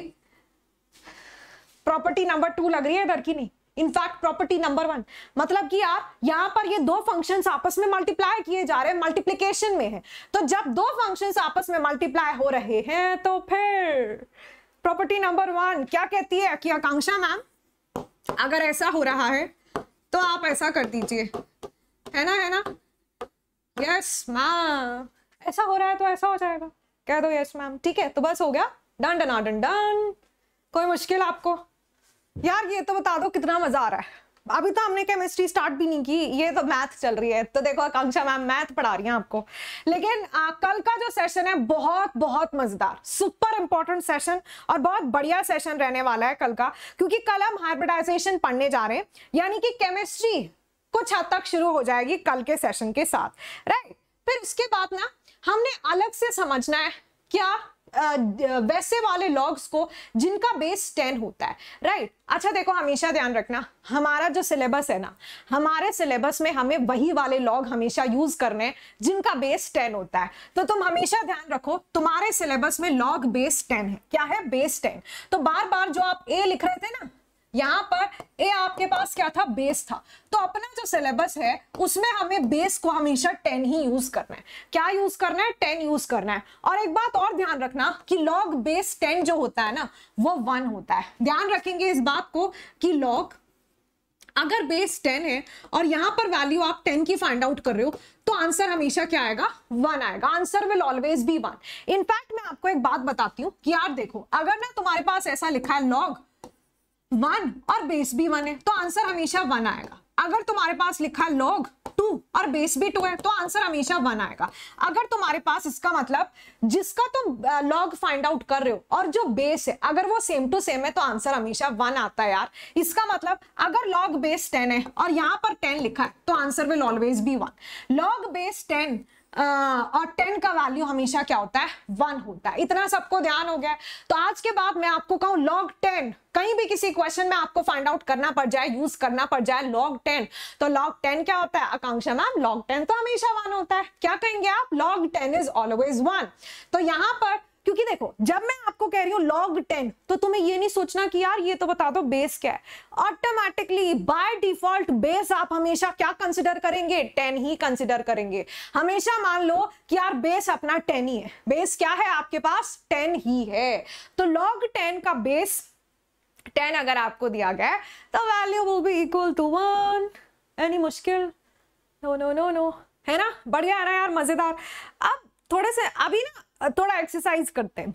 property number two लग रही है इधर की नहीं इनफैक्ट प्रॉपर्टी नंबर वन मतलब कि यार यहाँ पर ये दो फंक्शंस आपस में मल्टीप्लाई किए जा रहे हैं मल्टीप्लीकेशन में है तो जब दो फंक्शंस आपस में मल्टीप्लाई हो रहे हैं तो फिर प्रॉपर्टी नंबर वन क्या कहती है कि आकांक्षा मैम अगर ऐसा हो रहा है तो आप ऐसा कर दीजिए है ना है ना यस yes, मैम ऐसा हो रहा है तो ऐसा हो जाएगा कह दो यस मैम ठीक है तो बस हो गया डन डन डन डन कोई मुश्किल आपको यार ये तो बता दो कितना मजा आ रहा है अभी तो हमने केमिस्ट्री स्टार्ट भी नहीं की ये तो मैथ चल रही है तो देखो आकांक्षा मैम मैथ पढ़ा रही हैं आपको लेकिन आ, कल का जो सेशन है बहुत बहुत मजेदार सुपर इंपॉर्टेंट सेशन और बहुत बढ़िया सेशन रहने वाला है कल का क्योंकि कल हम हाइब्रिडाइजेशन पढ़ने जा रहे हैं यानी कि केमिस्ट्री कुछ हद तक शुरू हो जाएगी कल के सेशन के साथ राइट फिर उसके बाद ना हमने अलग से समझना है क्या वैसे वाले लॉग्स को जिनका बेस टेन होता है राइट अच्छा देखो हमेशा ध्यान रखना हमारा जो सिलेबस है ना हमारे सिलेबस में हमें वही वाले लॉग हमेशा यूज करने हैं जिनका बेस टेन होता है तो तुम हमेशा ध्यान रखो तुम्हारे सिलेबस में लॉग बेस टेन है क्या है बेस टेन तो बार बार जो आप ए लिख रहे थे ना यहाँ पर ए आपके पास क्या था बेस था तो अपना जो सिलेबस है उसमें हमें बेस को हमेशा टेन ही यूज करना है क्या यूज करना है टेन यूज करना है और एक बात और ध्यान रखना कि लॉग बेस टेन जो होता है ना वो वन होता है ध्यान रखेंगे इस बात को कि लॉग अगर बेस टेन है और यहां पर वैल्यू आप टेन की फाइंड आउट कर रहे हो तो आंसर हमेशा क्या आएगा वन आएगा answer will always be one in fact मैं आपको एक बात बताती हूँ कि यार देखो अगर ना तुम्हारे पास ऐसा लिखा है लॉग वन और बेस भी वन है तो आंसर हमेशा वन आएगा अगर तुम्हारे पास लिखा लॉग टू और बेस भी टू है तो आंसर हमेशा वन आएगा अगर तुम्हारे पास इसका मतलब जिसका तुम लॉग फाइंड आउट कर रहे हो और जो बेस है अगर वो सेम टू सेम है तो आंसर हमेशा वन आता है यार इसका मतलब अगर लॉग बेस टेन है और यहां पर टेन लिखा है तो answer will always be one log base ten और टेन का वैल्यू हमेशा क्या होता है वन होता है इतना सबको ध्यान हो गया तो आज के बाद मैं आपको कहूं लॉग टेन कहीं भी किसी क्वेश्चन में आपको फाइंड आउट करना पड़ जाए यूज करना पड़ जाए लॉग टेन तो लॉग टेन क्या होता है आकांक्षा मैम लॉग टेन तो हमेशा वन होता है क्या कहेंगे आप log ten is always one तो यहां पर क्योंकि देखो जब मैं आपको कह रही हूं लॉग टेन तो तुम्हें ये नहीं सोचना कि यार ये तो बता दो बेस क्या है ऑटोमेटिकली बाय डिफॉल्ट बेस आप हमेशा क्या कंसिडर करेंगे टेन ही कंसिडर करेंगे हमेशा मान लो कि यार बेस अपना टेन ही है बेस क्या है आपके पास टेन ही है तो लॉग टेन का बेस टेन अगर आपको दिया गया तो वैल्यू वो भी इक्वल टू वन एनी मुश्किल नो नो नो नो है ना बढ़िया है ना यार मजेदार अब थोड़े से अभी ना थोड़ा एक्सरसाइज करते हैं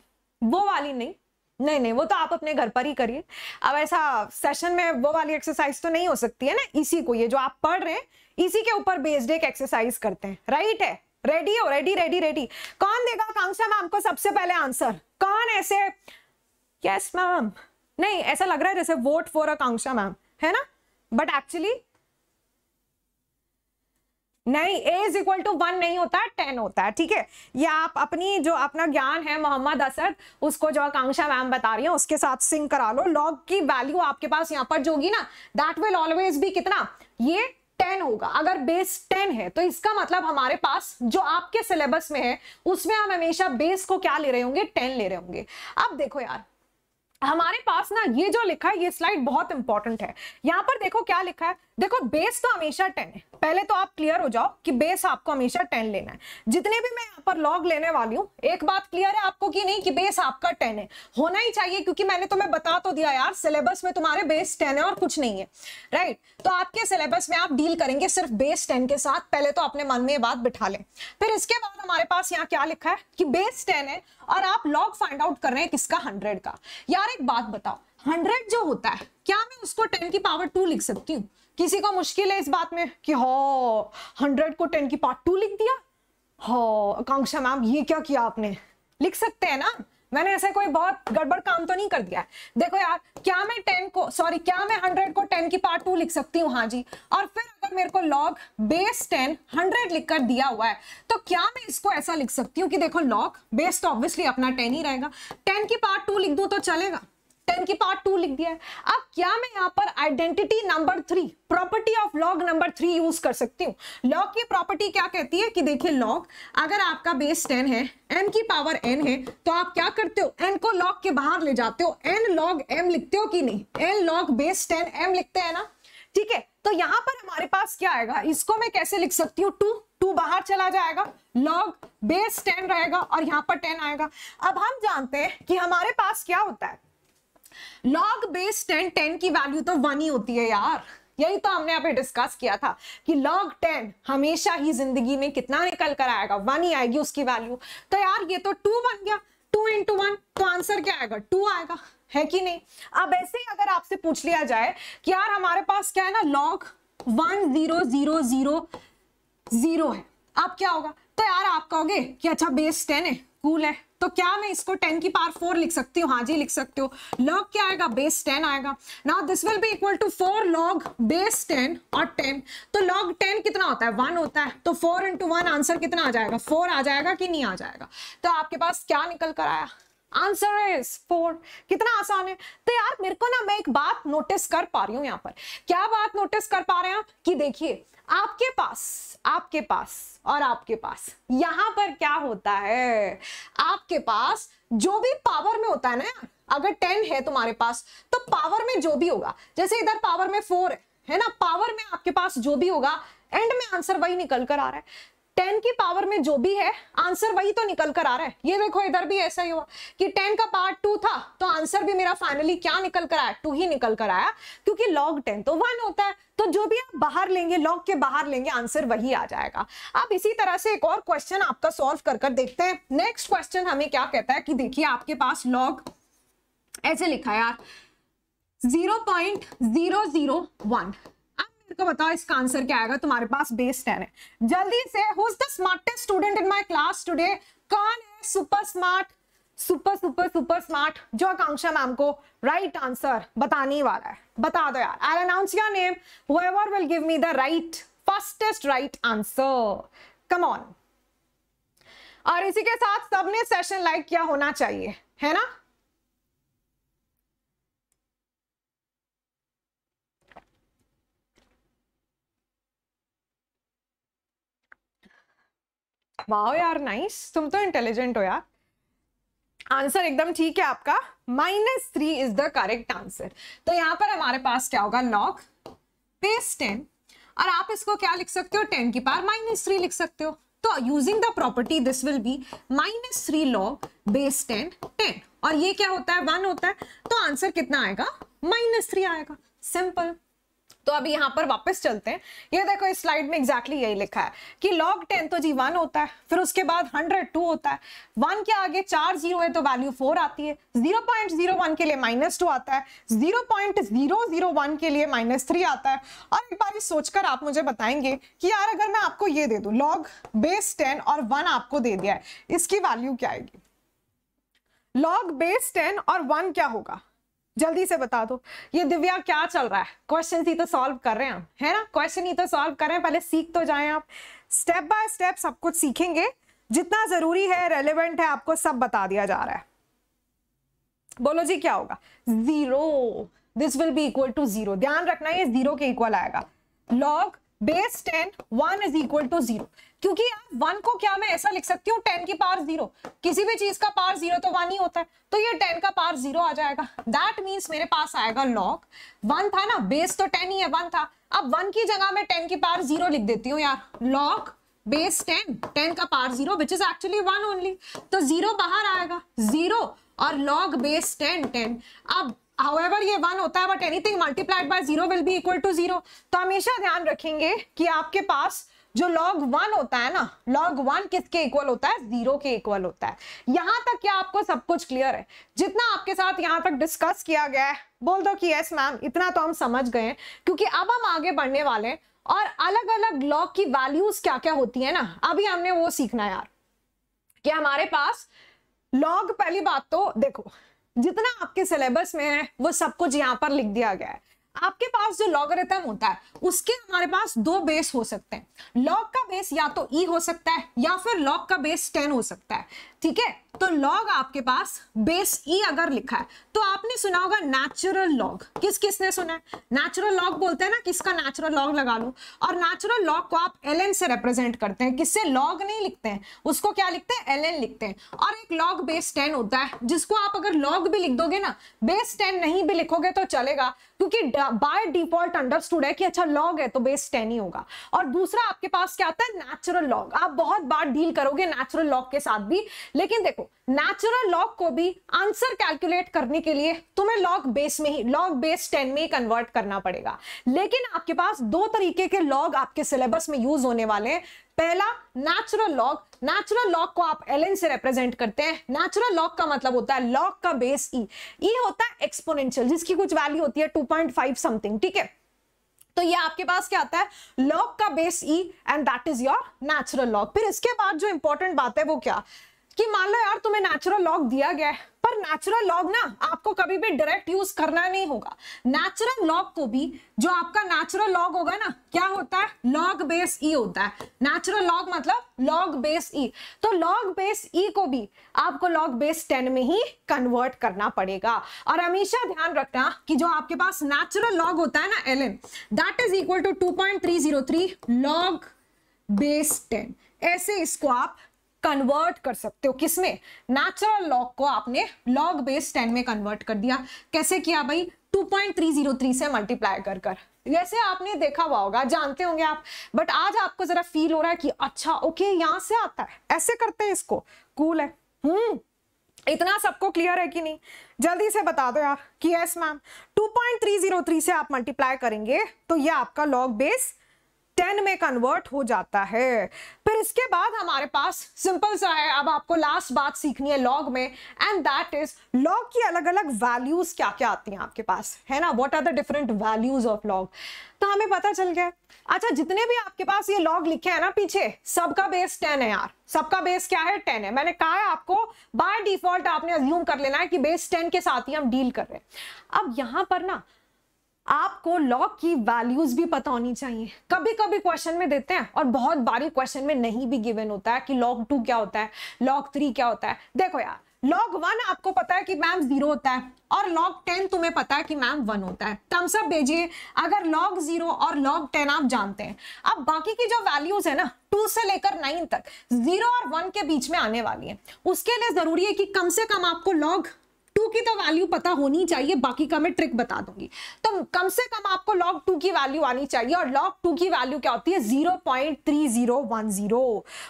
वो वाली नहीं नहीं नहीं वो तो आप अपने घर पर ही करिए अब ऐसा सेशन में वो वाली एक्सरसाइज तो नहीं हो सकती है ना इसी को ये जो आप पढ़ रहे हैं इसी के ऊपर बेस्ड एक एक्सरसाइज करते हैं राइट है रेडी हो रेडी रेडी रेडी कौन देगा कांक्षा मैम को सबसे पहले आंसर कौन ऐसे यस मैम नहीं ऐसा लग रहा है जैसे vote for Akanksha ma'am है ना बट एक्चुअली नहीं A is equal to one नहीं होता है टेन होता है ठीक है ये आप अपनी जो अपना ज्ञान है मोहम्मद असद उसको जो आकांक्षा मैम बता रही है उसके साथ सिंक करा लो लॉग की वैल्यू आपके पास यहाँ पर जो होगी ना दैट विल ऑलवेज भी कितना ये टेन होगा अगर बेस टेन है तो इसका मतलब हमारे पास जो आपके सिलेबस में है उसमें हम हमेशा बेस को क्या ले रहे होंगे टेन ले रहे होंगे अब देखो यार हमारे पास ना ये जो लिखा है ये स्लाइड बहुत इंपॉर्टेंट है यहाँ पर देखो क्या लिखा है देखो बेस तो हमेशा टेन है पहले तो आप क्लियर हो जाओ कि बेस आपको हमेशा टेन लेना है जितने भी मैं यहाँ पर लॉग लेने वाली हूँ एक बात क्लियर है आपको कि नहीं कि बेस आपका टेन है होना ही चाहिए क्योंकि मैंने तुम्हें बता तो दिया यार सिलेबस में तुम्हारे बेस टेन है और कुछ नहीं है राइट तो आपके सिलेबस में आप डील करेंगे सिर्फ बेस टेन के साथ पहले तो अपने मन में ये बात बिठा लें फिर इसके बाद हमारे पास यहाँ क्या लिखा है कि बेस टेन है और आप लॉग फाइंड आउट कर रहे हैं किसका हंड्रेड का यार एक बात बताओ हंड्रेड जो होता है क्या मैं उसको टेन की पावर टू लिख सकती हूँ किसी को मुश्किल है इस बात में कि हो हंड्रेड को टेन की पावर टू लिख दिया हो आकांक्षा मैम ये क्या किया आपने लिख सकते हैं ना मैंने ऐसे कोई बहुत गड़बड़ काम तो नहीं कर दिया देखो यार क्या मैं टेन को सॉरी क्या मैं हंड्रेड को टेन की पार्ट टू लिख सकती हूँ हाँ जी और फिर अगर मेरे को लॉग बेस टेन हंड्रेड लिख कर दिया हुआ है तो क्या मैं इसको ऐसा लिख सकती हूँ कि देखो लॉग बेस तो ऑब्वियसली अपना टेन ही रहेगा टेन की पार्ट टू लिख दू तो चलेगा टेन की पार्ट टू लिख दिया है अब क्या मैं यहाँ पर identity number three property of log number three use कर सकती हूँ लॉग की प्रॉपर्टी क्या कहती है कि देखिए लॉग अगर आपका बेस टेन है एम की पावर एन है तो आप क्या करते हो एन को लॉग के बाहर ले जाते हो एन लॉग एम लिखते हो कि नहीं N log base ten M लिखते हैं ना ठीक है तो यहाँ पर हमारे पास क्या आएगा इसको मैं कैसे लिख सकती हूँ टू टू बाहर चला जाएगा लॉग बेस टेन रहेगा और यहाँ पर टेन आएगा अब हम जानते हैं कि हमारे पास क्या होता है लॉग बेस टेन टेन की वैल्यू तो वन ही होती है यार यही तो हमने यहाँ पे डिस्कस किया था कि लॉग टेन हमेशा ही जिंदगी में कितना निकल कर आएगा वन ही आएगी उसकी वैल्यू तो यार ये तो टू बन गया टू इंटू वन तो आंसर क्या आएगा टू आएगा है कि नहीं अब ऐसे ही अगर आपसे पूछ लिया जाए कि यार हमारे पास क्या है ना log one zero zero zero zero है आप क्या होगा तो यार आप कहोगे कि अच्छा बेस टेन है कूल है तो क्या मैं इसको टेन की पावर फोर लिख सकती हूँ हाँ जी लिख सकती हूँ लॉग क्या आएगा बेस टेन आएगा ना this will be equal to four log base ten और टेन तो लॉग टेन कितना होता है वन होता है तो फोर इंटू वन आंसर कितना आ जाएगा फोर आ जाएगा कि नहीं आ जाएगा तो आपके पास क्या निकल कर आया आंसर इज फोर कितना आसान है तो यार मेरे को ना मैं एक बात नोटिस कर पा रही हूं यहां पर क्या बात नोटिस कर पा रहे हैं कि देखिए आपके पास आपके पास और आपके पास यहां पर क्या होता है आपके पास जो भी पावर में होता है ना अगर टेन है तुम्हारे पास तो पावर में जो भी होगा जैसे इधर पावर में फोर है है ना पावर में आपके पास जो भी होगा एंड में आंसर वही निकल कर आ रहा है टेन की पावर में जो भी है आंसर वही तो निकल कर आ रहा है ये देखो इधर भी ऐसा ही हुआ कि टेन का पार्ट टू था तो आंसर भी मेरा फाइनली क्या निकल कर आया टू ही निकल कर आया क्योंकि लॉग टेन तो वन होता है तो जो भी आप बाहर लेंगे लॉग के बाहर लेंगे आंसर वही आ जाएगा अब इसी तरह से एक और क्वेश्चन आपका सॉल्व कर कर देखते हैं नेक्स्ट क्वेश्चन हमें क्या कहता है कि देखिए आपके पास लॉग ऐसे लिखा है यार जीरो को तो बताओ इसका आंसर क्या आएगा तुम्हारे पास बेस टेन है जल्दी से who is the smartest student in my class today कौन है super smart super super super smart जो आकांक्षा मैम को राइट आंसर बताने वाला है बता दो यार I announce your name whoever will give me the right fastest right answer come on और इसी के साथ सबने सेशन लाइक किया होना चाहिए है ना वाह यार नाइस तुम तो इंटेलिजेंट हो यार आंसर एकदम ठीक है आपका minus three is the correct answer तो यहां पर हमारे पास क्या होगा लॉग बेस टेन और आप इसको क्या लिख सकते हो टेन की पार माइनस थ्री लिख सकते हो तो using the property this will be minus three log base ten ten और ये क्या होता है वन होता है तो आंसर कितना आएगा माइनस थ्री आएगा सिंपल तो अभी यहाँ पर वापस चलते हैं ये देखो इस स्लाइड में एग्जैक्टली exactly यही लिखा है कि लॉग टेन तो जी वन होता है फिर उसके बाद हंड्रेड टू होता है वन के आगे चार जीरो है तो वैल्यू फोर आती है जीरो पॉइंट जीरो वन के लिए माइनस टू आता है zero point zero zero one के लिए माइनस थ्री आता है और एक बार ये सोचकर आप मुझे बताएंगे कि यार अगर मैं आपको ये दे दू लॉग बेस टेन और वन आपको दे दिया है इसकी वैल्यू क्या आएगी लॉग बेस टेन और वन क्या होगा जल्दी से बता दो ये दिव्या क्या चल रहा है क्वेश्चन ही तो सॉल्व कर रहे हैं है ना क्वेश्चन ही तो सॉल्व कर रहे हैं पहले सीख तो जाए आप स्टेप बाय स्टेप सब कुछ सीखेंगे जितना जरूरी है रेलिवेंट है आपको सब बता दिया जा रहा है बोलो जी क्या होगा zero this will be equal to zero ध्यान रखना ये जीरो के इक्वल आएगा log base ten one is equal to zero क्योंकि यार वन को क्या मैं ऐसा लिख सकती हूँ टेन की पावर जीरो किसी भी चीज का पावर जीरो तो वन ही होता है तो ये टेन का पावर जीरो आ जाएगा दैट मीन्स मेरे पास आएगा लॉग वन था ना बेस तो टेन ही है वन था अब वन की जगह मैं टेन की पावर जीरो लिख देती हूँ यार लॉग बेस टेन टेन का power zero which is actually one only तो जीरो बाहर आएगा जीरो और लॉग बेस टेन टेन अब हाउएवर ये वन होता है but anything multiplied by zero will be equal to zero तो हमेशा ध्यान रखेंगे कि आपके पास जो लॉग वन होता है ना लॉग वन किसके इक्वल होता है जीरो के इक्वल होता है यहां तक क्या आपको सब कुछ क्लियर है जितना आपके साथ यहां तक डिस्कस किया गया है बोल दो कि यस मैम इतना तो हम समझ गए हैं क्योंकि अब हम आगे बढ़ने वाले हैं और अलग अलग लॉग की वैल्यूज क्या क्या होती है ना अभी हमने वो सीखना यार कि हमारे पास लॉग पहली बात तो देखो जितना आपके सिलेबस में है वो सब कुछ यहाँ पर लिख दिया गया है आपके पास जो लॉगरिथम होता है उसके हमारे पास दो बेस हो सकते हैं लॉग का बेस या तो ई e हो सकता है या फिर लॉग का बेस टेन हो सकता है ठीक है तो लॉग आपके पास बेस ई e अगर लिखा है तो आपने सुना होगा नेचुरल लॉग किस किसने सुना है नेचुरल लॉग बोलते हैं ना किसका नेचुरल लॉग लगा लो और नेचुरल लॉग को आप एल से रिप्रेजेंट करते हैं किससे लॉग नहीं लिखते हैं उसको क्या लिखते हैं एल लिखते हैं और एक लॉग बेस टेन होता है जिसको आप अगर लॉग भी लिख दोगे ना बेस टेन नहीं भी लिखोगे तो चलेगा क्योंकि बाय डिफॉल्ट अंडरस्टूड है कि अच्छा लॉग है तो बेस टेन ही होगा और दूसरा आपके पास क्या आता है नेचुरल लॉग आप बहुत बार डील करोगे नेचुरल लॉग के साथ भी लेकिन देखो नेचुरल लॉग को भी आंसर कैलकुलेट करने के लिए तुम्हें लॉग बेस में ही लॉग बेस टेन में ही कन्वर्ट करना पड़ेगा लेकिन आपके पास दो तरीके के लॉग आपके सिलेबस में यूज होने वाले हैं पहला नेचुरल लॉग नेचुरल लॉग को आप एल से रिप्रेजेंट करते हैं नेचुरल लॉग का मतलब होता है लॉग का बेस ई ई होता है एक्सपोनेंशियल जिसकी कुछ वैल्यू होती है टू समथिंग ठीक है तो ये आपके पास क्या आता है लॉग का base E and that is your natural log फिर इसके बाद जो इंपॉर्टेंट बात है वो क्या कि मान लो यार तुम्हें नेचुरल लॉग दिया गया है पर नेचुरल लॉग ना आपको कभी भी डायरेक्ट यूज करना नहीं होगा नेचुरल लॉग को भी जो आपका नेचुरल लॉग होगा ना क्या होता है लॉग बेस ई होता है नेचुरल लॉग मतलब लॉग बेस ई तो लॉग बेस ई को भी आपको लॉग बेस टेन में ही कन्वर्ट करना पड़ेगा और हमेशा ध्यान रखना कि जो आपके पास नेचुरल लॉग होता है ना L N that is equal to two point three zero three log base ten ऐसे इसको आप कन्वर्ट कर सकते हो किसमें नेचुरल लॉग को आपने लॉग बेस 10 में कन्वर्ट कर दिया कैसे किया भाई 2.303 से मल्टीप्लाई कर कर जैसे आपने देखा हुआ होगा जानते होंगे आप बट आज आपको जरा फील हो रहा है कि अच्छा ओके यहाँ से आता है ऐसे करते हैं इसको कूल है हम्म इतना सबको क्लियर है कि नहीं जल्दी से बता दो यार कि यस मैम 2.303 से आप मल्टीप्लाई करेंगे तो ये आपका लॉग बेस टेन में कन्वर्ट हो जाता है फिर इसके बाद हमारे पास सिंपल सा है अब आपको लास्ट बात सीखनी है लॉग में एंड दैट इज लॉग की अलग अलग वैल्यूज क्या क्या आती हैं आपके पास है ना what are the different values of log तो हमें पता चल गया अच्छा जितने भी आपके पास ये लॉग लिखे हैं ना पीछे सबका बेस टेन है यार सबका बेस क्या है टेन है मैंने कहा है आपको बाय डिफॉल्ट आपने अज्यूम कर लेना है कि बेस टेन के साथ ही हम डील कर रहे हैं अब यहां पर ना आपको लॉ की वैल्यूज भी पता होनी चाहिए कभी कभी क्वेश्चन में देते हैं और बहुत बारी क्वेश्चन में नहीं भी गिवन होता है कि लॉग टू क्या होता है लॉग थ्री क्या होता है देखो यार लॉग वन आपको पता है कि मैम जीरो होता है और लॉग टेन तुम्हें पता है कि मैम वन होता है थम्स सब भेजिए अगर लॉग जीरो और लॉग टेन आप जानते हैं अब बाकी की जो वैल्यूज है ना टू से लेकर नाइन तक जीरो और वन के बीच में आने वाली है उसके लिए जरूरी है कि कम से कम आपको लॉग टू की तो वैल्यू पता होनी चाहिए बाकी का मैं ट्रिक बता दूंगी तो कम से कम आपको लॉग टू की वैल्यू आनी चाहिए और लॉग टू की वैल्यू क्या होती है zero point three zero one zero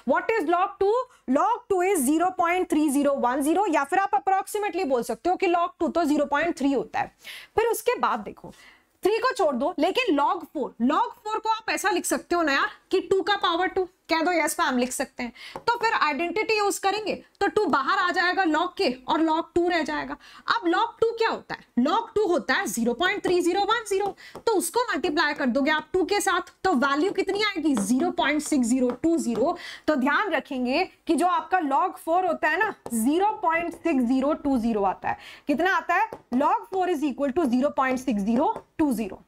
what is log two log two is zero point three zero one zero या फिर आप अप्रोक्सीमेटली बोल सकते हो कि लॉग टू तो जीरो पॉइंट थ्री होता है फिर उसके बाद देखो थ्री को छोड़ दो लेकिन लॉग फोर लॉग फोर को आप ऐसा लिख सकते हो ना यार कि टू का पावर टू कह दो यस मैम लिख सकते हैं तो फिर आइडेंटिटी यूज करेंगे तो टू बाहर आ जाएगा लॉक के और लॉक टू रह जाएगा अब लॉक टू क्या होता है लॉक टू होता है zero point three zero one zero तो उसको मल्टीप्लाई कर दोगे आप टू के साथ तो वैल्यू कितनी आएगी zero point six zero two zero तो ध्यान रखेंगे कि जो आपका लॉग फोर होता है ना zero point six zero two zero आता है कितना आता है log four is equal to zero point six zero two zero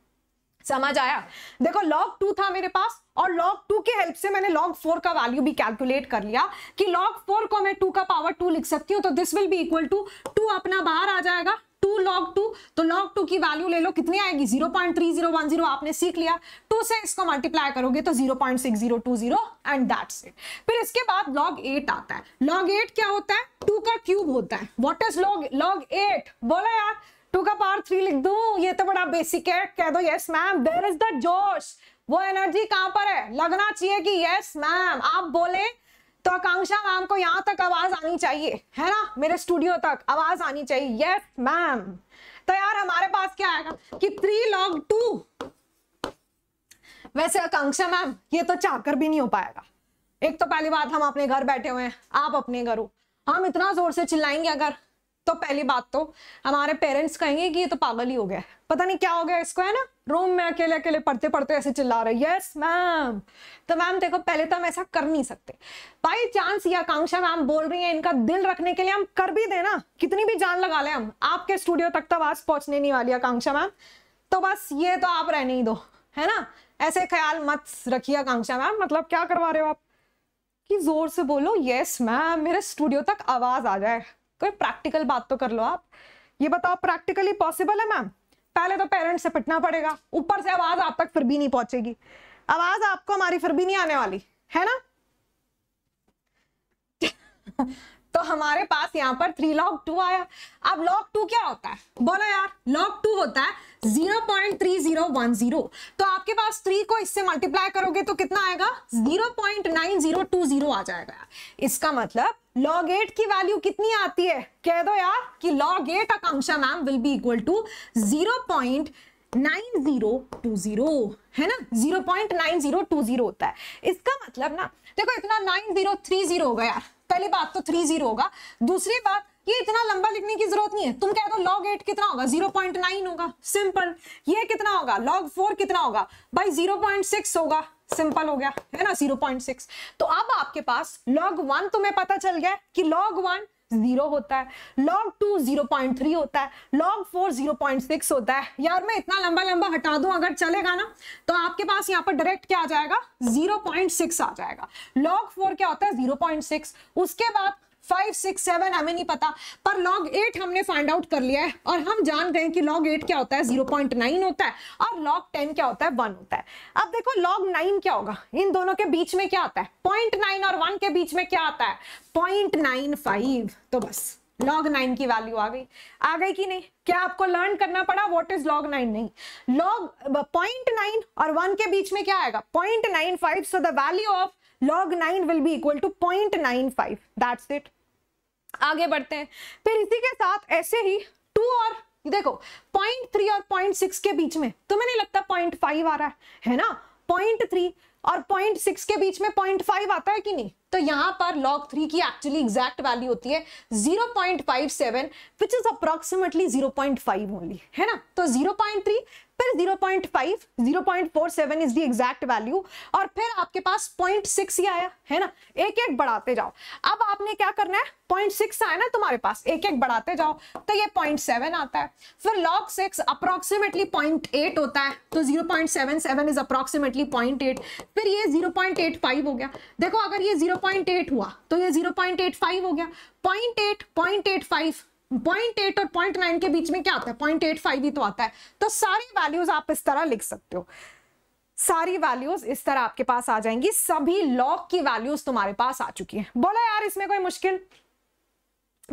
समझ आया देखो लॉग टू था मेरे पास और लॉग टू के हेल्प से मैंने लॉग फोर का वैल्यू भी कैलकुलेट कर लिया कि लॉग फोर को मैं टू का पावर टू लिख सकती हूँ तो this will be equal to two अपना बाहर आ जाएगा टू लॉग टू तो लॉग टू की वैल्यू ले लो कितनी आएगी zero point three zero one zero आपने सीख लिया टू से इसको मल्टीप्लाई करोगे तो zero point six zero two zero and that it फिर इसके बाद लॉग एट आता है लॉग एट क्या होता है टू का क्यूब होता है what is log log eight बोला यार टू का पावर थ्री लिख दू ये तो बड़ा बेसिक है कह दो yes ma'am there is the जोश वो एनर्जी कहां पर है लगना चाहिए कि यस मैम आप बोले तो आकांक्षा मैम को यहाँ तक आवाज आनी चाहिए है ना मेरे स्टूडियो तक आवाज आनी चाहिए यस मैम तो यार हमारे पास क्या आएगा कि थ्री लॉग टू वैसे आकांक्षा मैम ये तो चाहकर भी नहीं हो पाएगा एक तो पहली बात हम अपने घर बैठे हुए हैं आप अपने घर हो हम इतना जोर से चिल्लाएंगे अगर तो पहली बात तो हमारे पेरेंट्स कहेंगे कि ये तो पागल ही हो गया पता नहीं क्या हो गया इसको है ना रूम में अकेले अकेले पढ़ते पढ़ते ऐसे चिल्ला रहे यस मैम तो मैम देखो पहले तो हम ऐसा कर नहीं सकते बाई चांस ये आकांक्षा मैम बोल रही है इनका दिल रखने के लिए हम कर भी देना कितनी भी जान लगा ले हम आपके स्टूडियो तक तो आवाज पहुंचने नहीं वाली आकांक्षा मैम तो बस ये तो आप रहने ही दो है ना ऐसे ख्याल मत रखिए आकांक्षा मैम मतलब क्या करवा रहे हो आप कि जोर से बोलो यस मैम मेरे स्टूडियो तक आवाज आ जाए कोई प्रैक्टिकल बात तो कर लो आप ये बताओ प्रैक्टिकली पॉसिबल है मैम पहले तो पेरेंट्स से पिटना पड़ेगा ऊपर से आवाज आप तक फिर भी नहीं पहुंचेगी आवाज आपको हमारी फिर भी नहीं आने वाली है ना तो हमारे पास यहाँ पर थ्री लॉक टू आया अब लॉक टू क्या होता है बोलो यार लॉक टू होता है zero point three zero one zero तो आपके पास थ्री को इससे मल्टीप्लाई करोगे तो कितना आएगा zero point nine zero two zero आ जाएगा इसका मतलब लॉग एट की वैल्यू कितनी आती है कह दो यार कि log eight Akanksha ma'am will be equal to zero point nine zero two zero है ना zero point nine zero two zero होता है इसका मतलब ना देखो इतना नाइन जीरो थ्री जीरो होगा यार पहली बात तो थ्री जीरो होगा दूसरी बात ये इतना लंबा लिखने की जरूरत नहीं है तुम कह दो लॉग एट कितना होगा जीरो पॉइंट नाइन होगा सिंपल ये कितना होगा लॉग फोर कितना होगा भाई जीरो पॉइंट सिक्स होगा सिंपल हो गया है ना जीरो पॉइंट सिक्स तो अब आपके पास लॉग वन तुम्हें पता चल गया कि लॉग वन जीरो होता है log two zero point three होता है log four zero point six होता है यार मैं इतना लंबा लंबा हटा दूं अगर चलेगा ना तो आपके पास यहां पर डायरेक्ट क्या आ जाएगा जीरो पॉइंट सिक्स आ जाएगा लॉग फोर क्या होता है जीरो पॉइंट सिक्स उसके बाद फाइव सिक्स सेवन हमें नहीं पता पर लॉग एट हमने फाइंड आउट कर लिया है और हम जान गए कि लॉग एट क्या होता है जीरो पॉइंट नाइन होता है और लॉग टेन क्या होता है वन होता है अब देखो लॉग नाइन क्या होगा इन दोनों के बीच में क्या आता है पॉइंट नाइन और वन के बीच में क्या आता है पॉइंट नाइन फाइव तो बस लॉग नाइन की वैल्यू आ गई आ गई कि नहीं क्या आपको लर्न करना पड़ा व्हाट इज लॉग नाइन नहीं लॉग पॉइंट नाइन और वन के बीच में क्या आएगा point nine five so the value of log nine will be equal to point nine five that's it आगे बढ़ते हैं फिर इसी के साथ ऐसे ही टू और देखो पॉइंट थ्री और पॉइंट सिक्स के बीच में तुम्हें नहीं लगता पॉइंट फाइव आ रहा है है ना पॉइंट थ्री और पॉइंट सिक्स के बीच में पॉइंट फाइव आता है कि नहीं तो यहां पर लॉग थ्री की एक्चुअली एग्जैक्ट वैल्यू होती है zero point five seven which is approximately zero point five only है ना तो जीरो पॉइंट थ्री फिर 0.5 0.47 इज द एग्जैक्ट वैल्यू और फिर आपके पास 0.6 ही आया है ना एक एक बढ़ाते जाओ अब आपने क्या करना है 0.6 आया ना तुम्हारे पास एक एक बढ़ाते जाओ तो ये 0.7 आता है फिर log 6 अप्रोक्सीमेटली 0.8 होता है तो 0.77 इज अप्रोक्सीमेटली 0.8 फिर ये 0.85 हो गया देखो अगर ये 0.8 हुआ तो ये 0.85 हो गया 0.8 0.85 पॉइंट एट और पॉइंट नाइन के बीच में क्या आता है पॉइंट एट फाइव ही तो आता है तो सारी वैल्यूज आप इस तरह लिख सकते हो सारी वैल्यूज इस तरह आपके पास आ जाएंगी सभी लॉग की वैल्यूज तुम्हारे पास आ चुकी है बोला यार इसमें कोई मुश्किल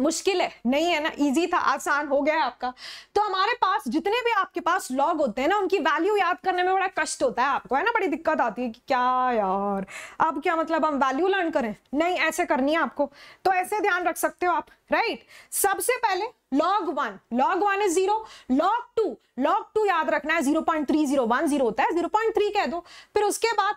मुश्किल है नहीं है ना इजी था आसान हो गया है आपका तो हमारे पास जितने भी आपके पास लॉग होते हैं ना उनकी वैल्यू याद करने में बड़ा कष्ट होता है आपको है ना बड़ी दिक्कत आती है कि क्या यार अब क्या मतलब हम वैल्यू लर्न करें नहीं ऐसे करनी है आपको तो ऐसे ध्यान रख सकते हो आप राइट सबसे पहले log one log one is zero log two log two याद रखना है zero point three zero one zero होता है जीरो पॉइंट थ्री कह दो फिर उसके बाद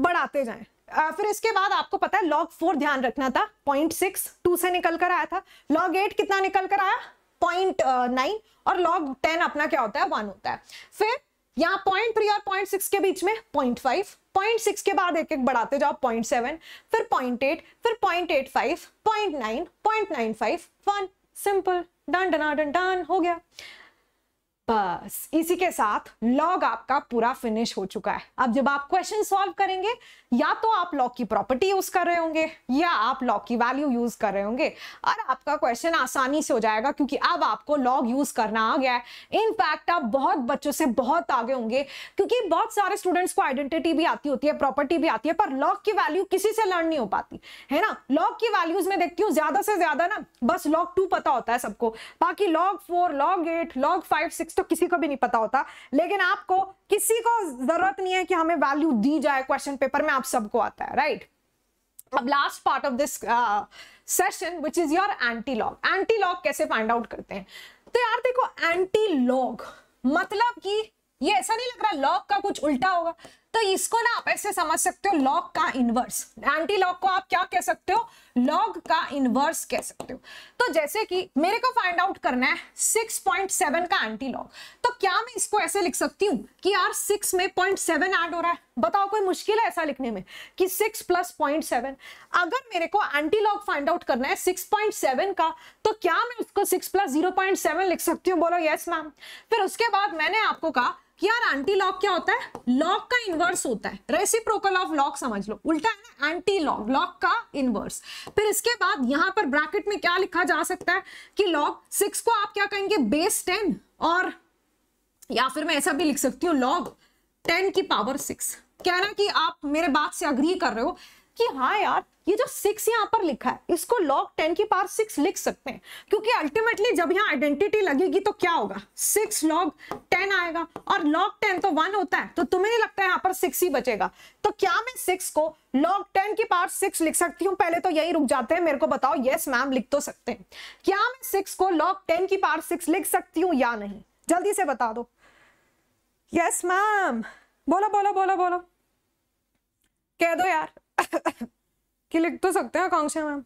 बढ़ाते जाए फिर इसके बाद आपको पता है लॉग फोर ध्यान रखना था पॉइंट सिक्स टू से निकल कर आया था लॉग एट कितना निकल कर आया पॉइंट नाइन और लॉग टेन अपना क्या होता है वन होता है फिर यहाँ पॉइंट थ्री और पॉइंट सिक्स के बीच में पॉइंट फाइव पॉइंट सिक्स के बाद एक एक बढ़ाते जाओ पॉइंट सेवन फिर पॉइंट एट फिर point eight five point nine point nine five one simple done done done done हो गया बस इसी के साथ लॉग आपका पूरा फिनिश हो चुका है अब जब आप क्वेश्चन सॉल्व करेंगे या तो आप लॉग की प्रॉपर्टी यूज कर रहे होंगे या आप लॉग की वैल्यू यूज कर रहे होंगे और आपका क्वेश्चन आसानी से हो जाएगा क्योंकि अब आपको लॉग यूज करना आ गया है इनफैक्ट आप बहुत बच्चों से बहुत आगे होंगे क्योंकि बहुत सारे स्टूडेंट्स को आइडेंटिटी भी आती होती है प्रॉपर्टी भी आती है पर लॉग की वैल्यू किसी से लर्न नहीं हो पाती है ना लॉग की वैल्यूज में देखती हूँ ज्यादा से ज्यादा ना बस लॉग टू पता होता है सबको बाकी log four log eight log five six benefits तो किसी को भी नहीं पता होता लेकिन आपको किसी को जरूरत नहीं है कि हमें वैल्यू दी जाए क्वेश्चन पेपर में आप सबको आता है राइट अब last part of this session which is your antilog anti antilog कैसे फाइंड आउट करते हैं तो यार देखो एंटी लॉग मतलब कि ये ऐसा नहीं लग रहा लॉग का कुछ उल्टा होगा तो इसको ना आप ऐसे समझ सकते हो लॉग का इनवर्स एंटी लॉग को आप क्या कह सकते हो लॉग का इनवर्स कह सकते हो तो जैसे कि मेरे को फाइंड आउट करना है 6.7 का एंटी लॉग तो क्या मैं इसको ऐसे लिख सकती हूँ कि यार 6 में 0.7 ऐड हो रहा है बताओ कोई मुश्किल है ऐसा लिखने में कि 6 प्लस पॉइंट अगर मेरे को एंटी लॉग फाइंड आउट करना है 6.7 का तो क्या मैं उसको 6 प्लस जीरो लिख सकती हूँ बोलो यस मैम फिर उसके बाद मैंने आपको कहा कि यार एंटी लॉक क्या होता है लॉक का इनवर्स होता है रेसिप्रोकल ऑफ लॉक समझ लो उल्टा है ना एंटी लॉक लॉक का इनवर्स फिर इसके बाद यहां पर ब्रैकेट में क्या लिखा जा सकता है कि लॉक सिक्स को आप क्या कहेंगे बेस टेन और या फिर मैं ऐसा भी लिख सकती हूँ लॉग टेन की पावर सिक्स कहना कि आप मेरे बात से अग्री कर रहे हो कि हाँ यार ये जो सिक्स यहाँ पर लिखा है इसको लॉग टेन की पावर सिक्स लिख सकते हैं क्योंकि अल्टीमेटली जब यहाँ आइडेंटिटी लगेगी तो क्या होगा सिक्स लॉग टेन आएगा और लॉग टेन तो वन होता है तो तुम्हें नहीं लगता है यहाँ पर सिक्स ही बचेगा तो क्या मैं सिक्स को लॉग टेन की पावर सिक्स लिख सकती हूँ पहले तो यही रुक जाते हैं मेरे को बताओ यस मैम लिख तो सकते हैं क्या मैं सिक्स को लॉग टेन की पावर सिक्स लिख सकती हूँ या नहीं जल्दी से बता दो यस मैम बोलो बोलो बोलो बोलो कह दो यार कि लिख तो सकते हैं आकांक्षा मैम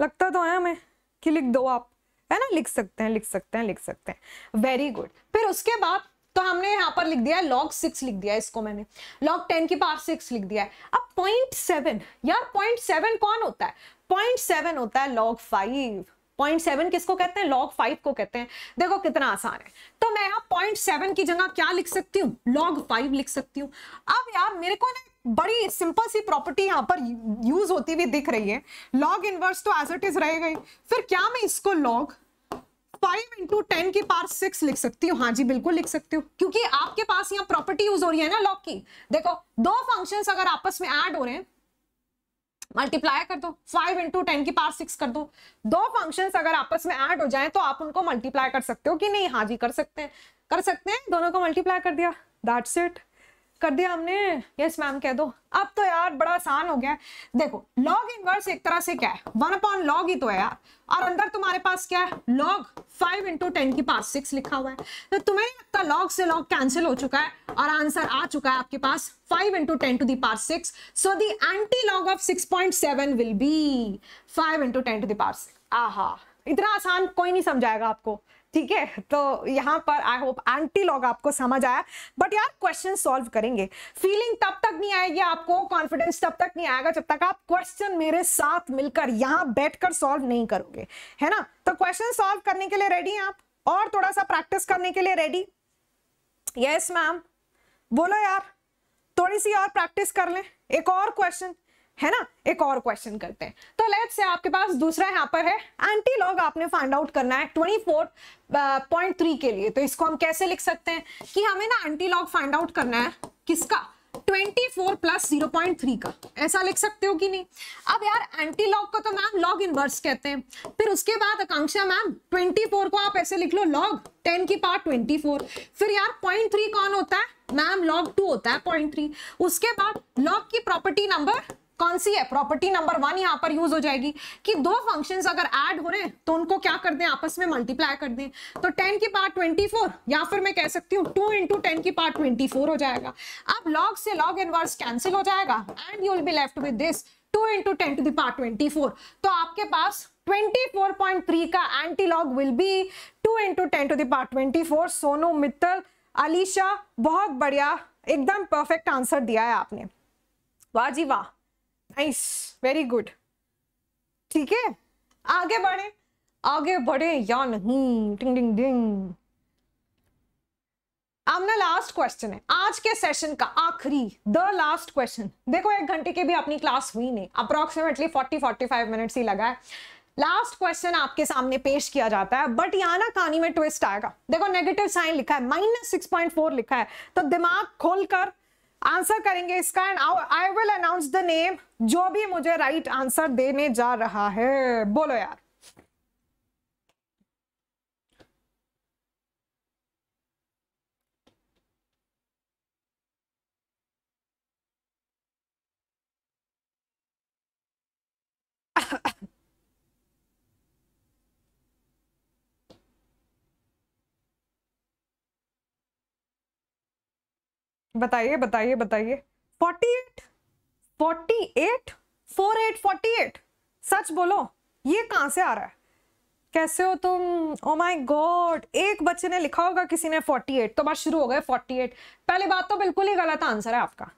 लगता तो है हमें कि लिख दो आप है ना लिख सकते हैं लिख सकते हैं लिख सकते हैं वेरी गुड फिर उसके बाद तो हमने यहाँ पर लिख दिया है लॉग सिक्स लिख दिया इसको मैंने लॉग टेन की पार सिक्स लिख दिया है अब पॉइंट सेवन यार पॉइंट सेवन कौन होता है पॉइंट सेवन होता है लॉग फाइव पॉइंट सेवन किसको कहते हैं लॉग फाइव को कहते हैं देखो कितना आसान है तो मैं यहाँ पॉइंट सेवन की जगह क्या लिख सकती हूँ लॉग फाइव लिख सकती हूँ अब यार मेरे को ना बड़ी सिंपल सी प्रॉपर्टी यहाँ पर यूज होती हुई दिख रही है लॉग इनवर्स तो एज इट इज रहेगा ही फिर क्या मैं इसको लॉग फाइव इंटू टेन की पार सिक्स लिख सकती हूँ हाँ जी बिल्कुल लिख सकती हूँ क्योंकि आपके पास यहाँ प्रॉपर्टी यूज हो रही है ना लॉग की देखो दो फंक्शंस अगर आपस में ऐड हो रहे हैं मल्टीप्लाई कर दो फाइव इंटू टेन की पावर सिक्स कर दो दो फंक्शंस अगर आपस में ऐड हो जाए तो आप उनको मल्टीप्लाई कर सकते हो कि नहीं हाँ जी कर सकते हैं कर सकते हैं दोनों को मल्टीप्लाई कर दिया दैट्स इट कर दिया हमने यस मैम कह दो अब तो यार बड़ा आसान हो गया देखो लॉग इनवर्स एक तरह से क्या है वन अपॉन लॉग ही तो है यार और अंदर तुम्हारे पास क्या है लॉग फाइव इंटू टेन की पास सिक्स लिखा हुआ है तो तुम्हें नहीं लगता लॉग से लॉग कैंसिल हो चुका है और आंसर आ चुका है आपके पास five into ten to the six so the anti log of six point seven will be five into ten to the six आहा इतना आसान कोई नहीं समझाएगा आपको ठीक है तो यहाँ पर आई होप एंटी लॉग आपको समझ आया बट यार क्वेश्चन सॉल्व करेंगे फीलिंग तब तक नहीं आएगी आपको कॉन्फिडेंस तब तक नहीं आएगा जब तक आप क्वेश्चन मेरे साथ मिलकर यहाँ बैठकर सॉल्व नहीं करोगे है ना तो क्वेश्चन सॉल्व करने के लिए रेडी हैं आप और थोड़ा सा प्रैक्टिस करने के लिए रेडी यस मैम बोलो यार थोड़ी सी और प्रैक्टिस कर लें एक और क्वेश्चन है ना एक और क्वेश्चन करते हैं तो लेट्स से आपके पास दूसरा यहां पर है एंटी लॉग आपने फाइंड आउट करना है 24.3 uh, के लिए तो इसको हम कैसे लिख सकते हैं कि हमें ना एंटी लॉग फाइंड आउट करना है किसका 24 प्लस 0.3 का ऐसा लिख सकते हो कि नहीं अब यार एंटी लॉग को तो मैम लॉग इनवर्स कहते हैं फिर उसके बाद आकांक्षा मैम 24 को आप ऐसे लिख लो लॉग 10 की पावर 24 फिर यार 0.3 कौन होता है मैम लॉग 2 होता है 0.3 उसके बाद लॉग की प्रॉपर्टी नंबर कौन सी है प्रॉपर्टी नंबर वन यहाँ पर यूज हो जाएगी कि दो फंक्शन अगर एड हो रहे हैं तो उनको क्या कर दें आपस में मल्टीप्लाई कर दें तो टेन की पार्ट ट्वेंटी फोर या फिर मैं कह सकती हूँ टू इंटू टेन की पार्ट ट्वेंटी फोर हो जाएगा अब लॉग से लॉग इनवर्स कैंसिल हो जाएगा and you will be left with this two into ten to दार्ट ट्वेंटी फोर तो आपके पास 24.3 का anti log will be 2 into ten to दार्ट ट्वेंटी फोर सोनू मित्तल अलीशा बहुत बढ़िया एकदम परफेक्ट आंसर दिया है आपने वाह जी वाह नाइस वेरी गुड ठीक है आगे बढ़े आगे बढ़े या नहीं टिंग डिंग डिंग आमना लास्ट क्वेश्चन है आज के सेशन का आखिरी द लास्ट क्वेश्चन देखो एक घंटे के भी अपनी क्लास हुई नहीं अप्रोक्सीमेटली 40 45 मिनट्स ही लगा है लास्ट क्वेश्चन आपके सामने पेश किया जाता है बट यहाँ ना कहानी में ट्विस्ट आएगा देखो नेगेटिव साइन लिखा है माइनस सिक्स पॉइंट फोर लिखा है तो दिमाग खोलकर आंसर करेंगे इसका and I will announce the name जो भी मुझे राइट right आंसर देने जा रहा है बोलो यार बताइए बताइए बताइए forty eight forty eight four eight forty eight सच बोलो ये कहाँ से आ रहा है कैसे हो तुम ओ माई गॉड एक बच्चे ने लिखा होगा किसी ने फोर्टी एट तो बस शुरू हो गए एट पहली बात तो बिल्कुल ही गलत आंसर है आपका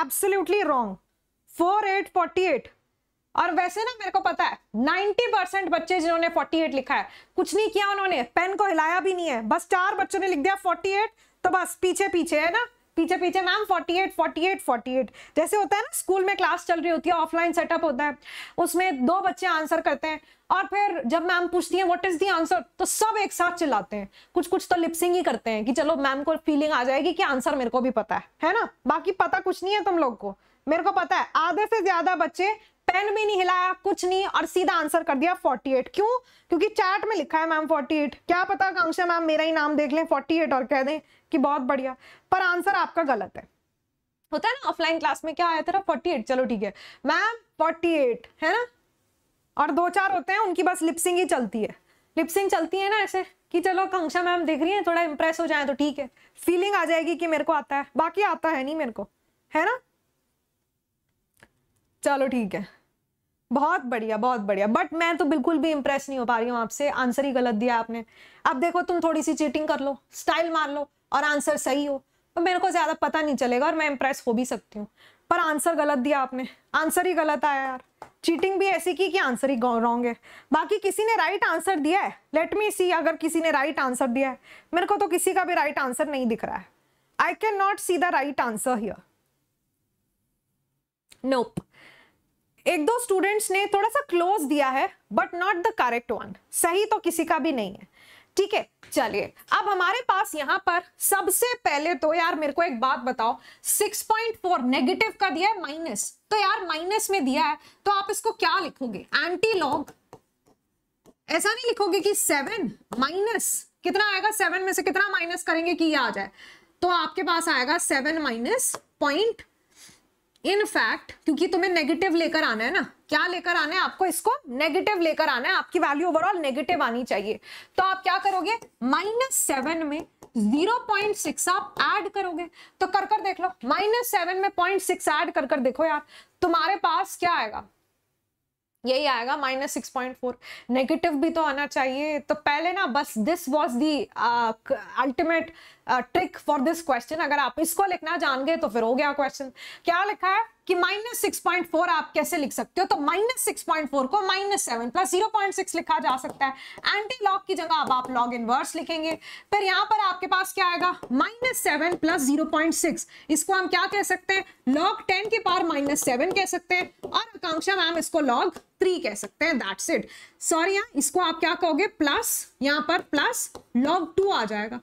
absolutely wrong four eight forty eight और वैसे ना मेरे को पता है नाइनटी परसेंट बच्चे जिन्होंने फोर्टी एट लिखा है कुछ नहीं किया उन्होंने पेन को हिलाया भी नहीं है बस चार बच्चों ने लिख दिया फोर्टी एट तो बस पीछे पीछे है ना पीछे पीछे मैम 48 48 48 जैसे होता है ना स्कूल में क्लास चल रही होती है ऑफलाइन सेटअप होता है उसमें दो बच्चे आंसर करते हैं और फिर जब मैम पूछती है व्हाट इज दी आंसर तो सब एक साथ चिल्लाते हैं कुछ कुछ तो लिपसिंग ही करते हैं कि चलो मैम को फीलिंग आ जाएगी कि आंसर मेरे को भी पता है है ना बाकी पता कुछ नहीं है तुम लोग को मेरे को पता है आधे से ज्यादा बच्चे पेन भी नहीं हिलाया कुछ नहीं और सीधा आंसर कर दिया 48 क्यों क्योंकि चैट में लिखा है मैम 48 क्या पता से मैम मेरा ही नाम देख लें 48 और कह दें कि बहुत बढ़िया पर आंसर आपका गलत है होता है ना ऑफलाइन क्लास में क्या आया तेरा 48 चलो ठीक है मैम 48 है ना और दो चार होते हैं उनकी बस लिपसिंग ही चलती है लिपसिंग चलती है ना ऐसे कि चलो कंक्षा मैम देख रही हैं थोड़ा इंप्रेस हो जाए तो ठीक है फीलिंग आ जाएगी कि मेरे को आता है बाकी आता है नहीं मेरे को है ना चलो ठीक है बहुत बढ़िया बहुत बढ़िया बट मैं तो बिल्कुल भी इंप्रेस नहीं हो पा रही हूँ आपसे आंसर ही गलत दिया आपने अब देखो तुम थोड़ी सी चीटिंग कर लो स्टाइल मार लो और आंसर सही हो तो मेरे को ज़्यादा पता नहीं चलेगा और मैं इंप्रेस हो भी सकती हूँ पर आंसर गलत दिया आपने आंसर ही गलत आया यार चीटिंग भी ऐसी की कि आंसर ही रॉन्ग है बाकी किसी ने राइट आंसर दिया है लेट मी सी अगर किसी ने राइट आंसर दिया है मेरे को तो किसी का भी राइट right आंसर नहीं दिख रहा है I can not see the right answer here nope एक दो स्टूडेंट्स ने थोड़ा सा क्लोज दिया है but not the correct one सही तो किसी का भी नहीं है ठीक है चलिए अब हमारे पास यहां पर सबसे पहले तो यार मेरे को एक बात बताओ 6.4 नेगेटिव का दिया है माइनस तो यार माइनस में दिया है तो आप इसको क्या लिखोगे एंटी लॉग ऐसा नहीं लिखोगे कि सेवन माइनस कितना आएगा सेवन में से कितना माइनस करेंगे कि ये आ जाए तो आपके पास आएगा seven minus point in fact क्योंकि तुम्हें नेगेटिव लेकर आना है ना क्या लेकर आना है आपको इसको नेगेटिव लेकर आना है आपकी वैल्यू ओवरऑल नेगेटिव आनी चाहिए तो आप क्या करोगे माइनस सेवन में जीरो पॉइंट सिक्स आप ऐड करोगे तो कर कर देख लो माइनस सेवन में पॉइंट सिक्स एड कर देखो यार तुम्हारे पास क्या आएगा यही आएगा minus six point four negative भी तो आना चाहिए तो पहले ना बस this was the ultimate trick for this question अगर आप इसको लिखना जान गए तो फिर हो गया क्वेश्चन क्या लिखा है कि माइनस सिक्स पॉइंट फोर आप कैसे लिख सकते हो तो माइनस सिक्स पॉइंट फोर को minus seven plus zero point six लिखा जा सकता है एंटी लॉग की जगह अब आप लॉग इनवर्स लिखेंगे फिर यहां पर आपके पास क्या आएगा minus seven plus zero point six इसको हम क्या कह सकते हैं लॉग टेन के पार माइनस सेवन कह सकते हैं और आकांक्षा मैम इसको लॉग थ्री कह सकते हैं दैट्स इट सॉरी यहां इसको आप क्या कहोगे प्लस यहां पर प्लस लॉग टू आ जाएगा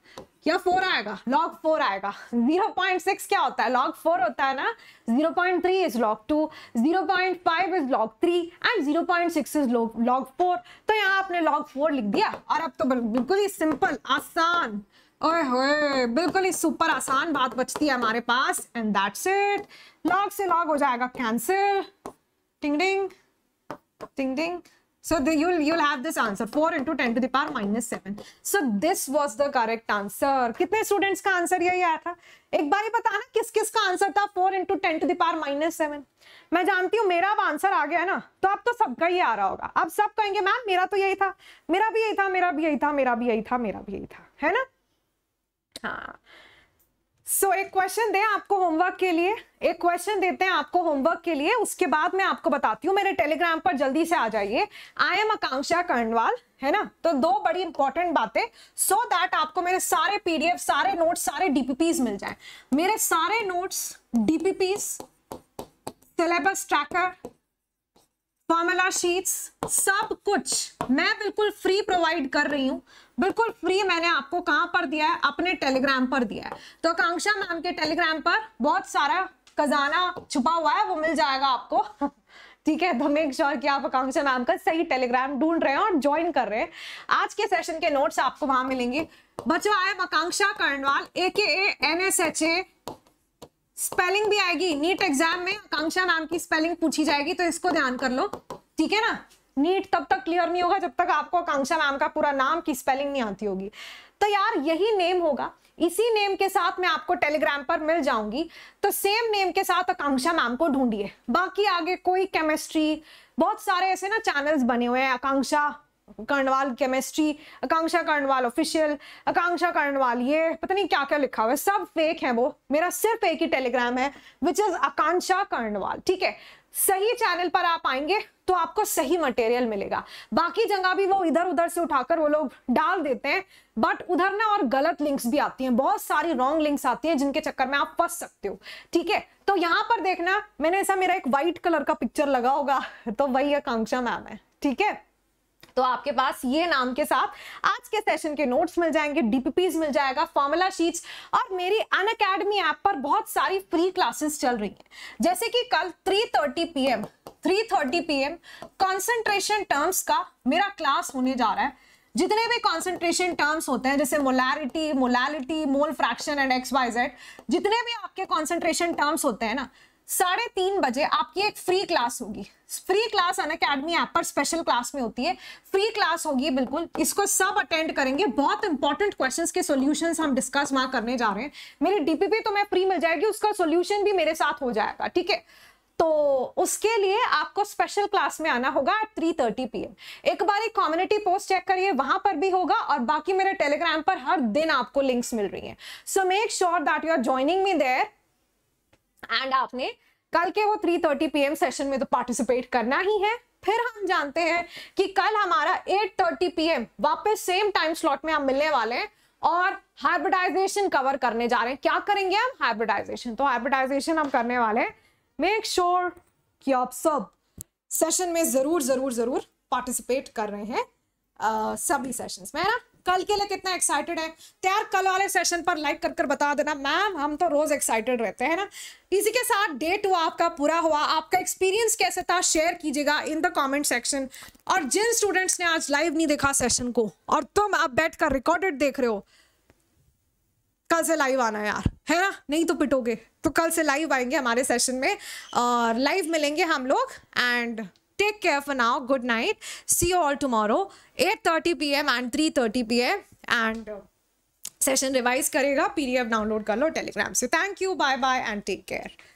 या फोर आएगा लॉग फोर आएगा जीरो पॉइंट सिक्स क्या होता है लॉग फोर होता है ना zero point three is log two zero point five is log three and zero point six is log four तो यहाँ आपने लॉग फोर लिख दिया और अब तो बिल्कुल ही सिंपल आसान ओए बिल्कुल ही सुपर आसान बात बचती है हमारे पास एंड दैट्स इट लॉग से लॉग हो जाएगा कैंसिल टिंग डिंग टिंग डिंग So the, you'll you'll have this answer 4 into 10 to the power minus 7. So this was the correct answer. कितने students का answer यही आया था एक बार ही पता ना किस किस का आंसर था 4 into ten to the power minus seven मैं जानती हूँ मेरा अब आंसर आ गया ना तो अब तो सबका ही आ रहा होगा अब सब कहेंगे मैम मेरा तो यही था मेरा भी यही था मेरा भी यही था मेरा भी यही था मेरा भी यही था है ना हाँ सो so, एक क्वेश्चन दें आपको होमवर्क के लिए एक क्वेश्चन देते हैं आपको होमवर्क के लिए उसके बाद मैं आपको बताती हूँ मेरे टेलीग्राम पर जल्दी से आ जाइए आई एम आकांक्षा कर्णवाल है ना तो दो बड़ी इंपॉर्टेंट बातें सो दैट आपको मेरे सारे पीडीएफ सारे नोट्स सारे डीपीपीज मिल जाए मेरे सारे notes DPPs syllabus tracker formula sheets सब कुछ मैं बिल्कुल फ्री प्रोवाइड कर रही हूँ बिल्कुल फ्री मैंने आपको कहां पर दिया है अपने टेलीग्राम पर दिया है तो आकांक्षा मैम के टेलीग्राम पर बहुत सारा खजाना छुपा हुआ है वो मिल जाएगा आपको ठीक है तो मेक श्योर की आप आकांक्षा मैम का सही टेलीग्राम ढूंढ रहे हैं और ज्वाइन कर रहे हैं आज के सेशन के नोट्स आपको वहां मिलेंगे बच्चों आए आकांक्षा Karnwal A K N S H A spelling भी आएगी नीट एग्जाम में आकांक्षा मैम की स्पेलिंग पूछी जाएगी तो इसको ध्यान कर लो ठीक है ना नीट तब तक क्लियर नहीं होगा जब तक आपको आकांक्षा मैम का पूरा नाम की स्पेलिंग नहीं आती होगी तो यार यही नेम होगा इसी नेम के साथ मैं आपको टेलीग्राम पर मिल जाऊंगी तो सेम नेम के साथ आकांक्षा मैम को ढूंढिए बाकी आगे कोई केमिस्ट्री बहुत सारे ऐसे ना चैनल्स बने हुए हैं आकांक्षा कर्णवाल केमिस्ट्री आकांक्षा कर्णवाल ऑफिशियल आकांक्षा कर्णवाल ये पता नहीं क्या क्या लिखा हुआ है सब फेक है वो मेरा सिर्फ एक ही टेलीग्राम है विच इज आकांक्षा कर्णवाल ठीक है सही चैनल पर आप आएंगे तो आपको सही मटेरियल मिलेगा बाकी जगह भी वो इधर उधर से उठाकर वो लोग डाल देते हैं बट उधर ना और गलत लिंक्स भी आती हैं बहुत सारी रॉन्ग लिंक्स आती हैं जिनके चक्कर में आप फंस सकते हो ठीक है तो यहां पर देखना मैंने ऐसा मेरा एक व्हाइट कलर का पिक्चर लगा होगा तो वही आकांक्षा मैम है ठीक है तो आपके पास ये नाम के साथ आज के सेशन के नोट्स मिल जाएंगे डीपीपीज मिल जाएगा फॉर्मूला शीट्स और मेरी अन अकेडमी ऐप पर बहुत सारी फ्री क्लासेस चल रही हैं जैसे कि कल 3:30 thirty PM 3:30 PM concentration terms का मेरा क्लास होने जा रहा है जितने भी कॉन्सेंट्रेशन टर्म्स होते हैं जैसे molarity molality mole fraction and X Y Z जितने भी आपके कॉन्सेंट्रेशन टर्म्स होते हैं ना साढ़े तीन बजे आपकी एक फ्री क्लास होगी free class Unacademy app पर स्पेशल क्लास में होती है फ्री क्लास होगी बिल्कुल इसको सब अटेंड करेंगे बहुत इंपॉर्टेंट क्वेश्चंस के सॉल्यूशंस हम डिस्कस वहां करने जा रहे हैं मेरी डीपीपी तो मैं फ्री मिल जाएगी उसका सॉल्यूशन भी मेरे साथ हो जाएगा ठीक है तो उसके लिए आपको स्पेशल क्लास में आना होगा एट थ्री थर्टी पी एक बार एक कम्युनिटी पोस्ट चेक करिए वहां पर भी होगा और बाकी मेरे टेलीग्राम पर हर दिन आपको लिंक्स मिल रही हैं so make sure that you are joining me there and आपने कल के वो 3:30 थर्टी पी सेशन में तो पार्टिसिपेट करना ही है फिर हम जानते हैं कि कल हमारा 8:30 थर्टी पी वापस सेम टाइम स्लॉट में हम मिलने वाले हैं और हाइब्रिडाइजेशन कवर करने जा रहे हैं क्या करेंगे हम हाइब्रिडाइजेशन तो हाइब्रिडाइजेशन हम करने वाले हैं मेक श्योर sure कि आप सब सेशन में जरूर जरूर जरूर पार्टिसिपेट कर रहे हैं uh, सभी सेशन में है ना कल के लिए कितना एक्साइटेड है तैयार तो कल वाले सेशन पर लाइक कर कर बता देना मैम हम तो रोज एक्साइटेड रहते हैं ना इसी के साथ डे टू आपका पूरा हुआ आपका एक्सपीरियंस कैसे था शेयर कीजिएगा इन द कमेंट सेक्शन और जिन स्टूडेंट्स ने आज लाइव नहीं देखा सेशन को और तुम आप बैठ कर रिकॉर्डेड देख रहे हो कल से लाइव आना यार है ना नहीं तो पिटोगे तो कल से लाइव आएंगे हमारे सेशन में और लाइव मिलेंगे हम लोग and Take care for now. Good night. See you all tomorrow, 8:30 p.m. and 3:30 p.m. and session revise करेगा पीडीएफ डाउनलोड कर लो टेलीग्राम से thank you bye bye and take care